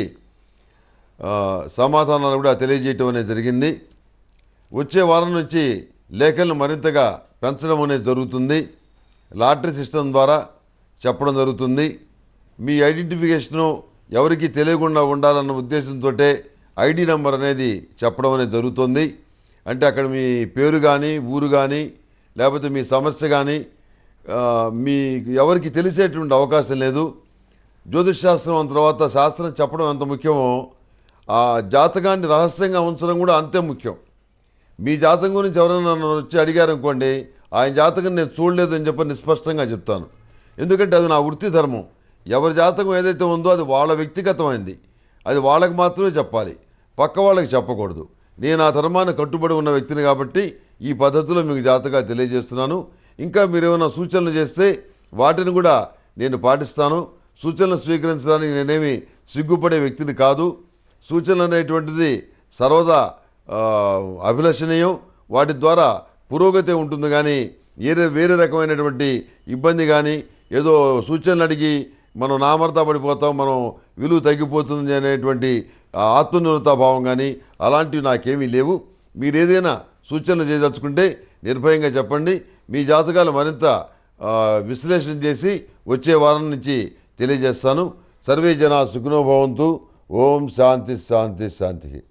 సమాధానాలు కూడా తెలియజేయటం అనేది జరిగింది వచ్చే వారం నుంచి లేఖలను మరింతగా పెంచడం అనేది జరుగుతుంది లాటరీ సిస్టమ్ ద్వారా చెప్పడం జరుగుతుంది మీ ఐడెంటిఫికేషను ఎవరికి తెలియకుండా ఉండాలన్న ఉద్దేశంతో ఐడి నెంబర్ అనేది చెప్పడం అనేది జరుగుతుంది అంటే అక్కడ మీ పేరు కానీ ఊరు కానీ లేకపోతే మీ సమస్య కానీ మీ ఎవరికి తెలిసేటువంటి అవకాశం లేదు శాస్త్రం తర్వాత శాస్త్రం చెప్పడం ఎంత ముఖ్యమో ఆ జాతకాన్ని రహస్యంగా ఉంచడం కూడా అంతే ముఖ్యం మీ జాతకం గురించి ఎవరైనా వచ్చి అడిగారనుకోండి ఆయన జాతకం నేను చూడలేదు అని చెప్పి నిస్పష్టంగా చెప్తాను ఎందుకంటే అది నా వృత్తి ధర్మం ఎవరి జాతకం ఏదైతే ఉందో అది వాళ్ళ వ్యక్తిగతమైంది అది వాళ్ళకి మాత్రమే చెప్పాలి పక్క వాళ్ళకి చెప్పకూడదు నేను ఆ ధర్మాన్ని కట్టుబడి ఉన్న వ్యక్తిని కాబట్టి ఈ పద్ధతిలో మీకు జాతగా తెలియజేస్తున్నాను ఇంకా మీరు ఏమైనా సూచనలు చేస్తే వాటిని కూడా నేను పాటిస్తాను సూచనలు స్వీకరించడానికి నేనేమి సిగ్గుపడే వ్యక్తిని కాదు సూచనలు అనేటువంటిది సర్వదా అభిలషణీయం వాటి ద్వారా పురోగతి ఉంటుంది కానీ ఏదో వేరే రకమైనటువంటి ఇబ్బంది కానీ ఏదో సూచనలు అడిగి మనం నామర్తా పడిపోతాం మనం విలువ తగ్గిపోతుంది అనేటువంటి భావం కానీ అలాంటివి నాకేమీ లేవు మీరు ఏదైనా సూచనలు చేయదలుచుకుంటే నిర్భయంగా చెప్పండి మీ జాతకాలు మరింత విశ్లేషణ చేసి వచ్చే వారం నుంచి తెలియజేస్తాను సర్వే జనా సుఖనోభవంతు ఓం శాంతి శాంతి శాంతి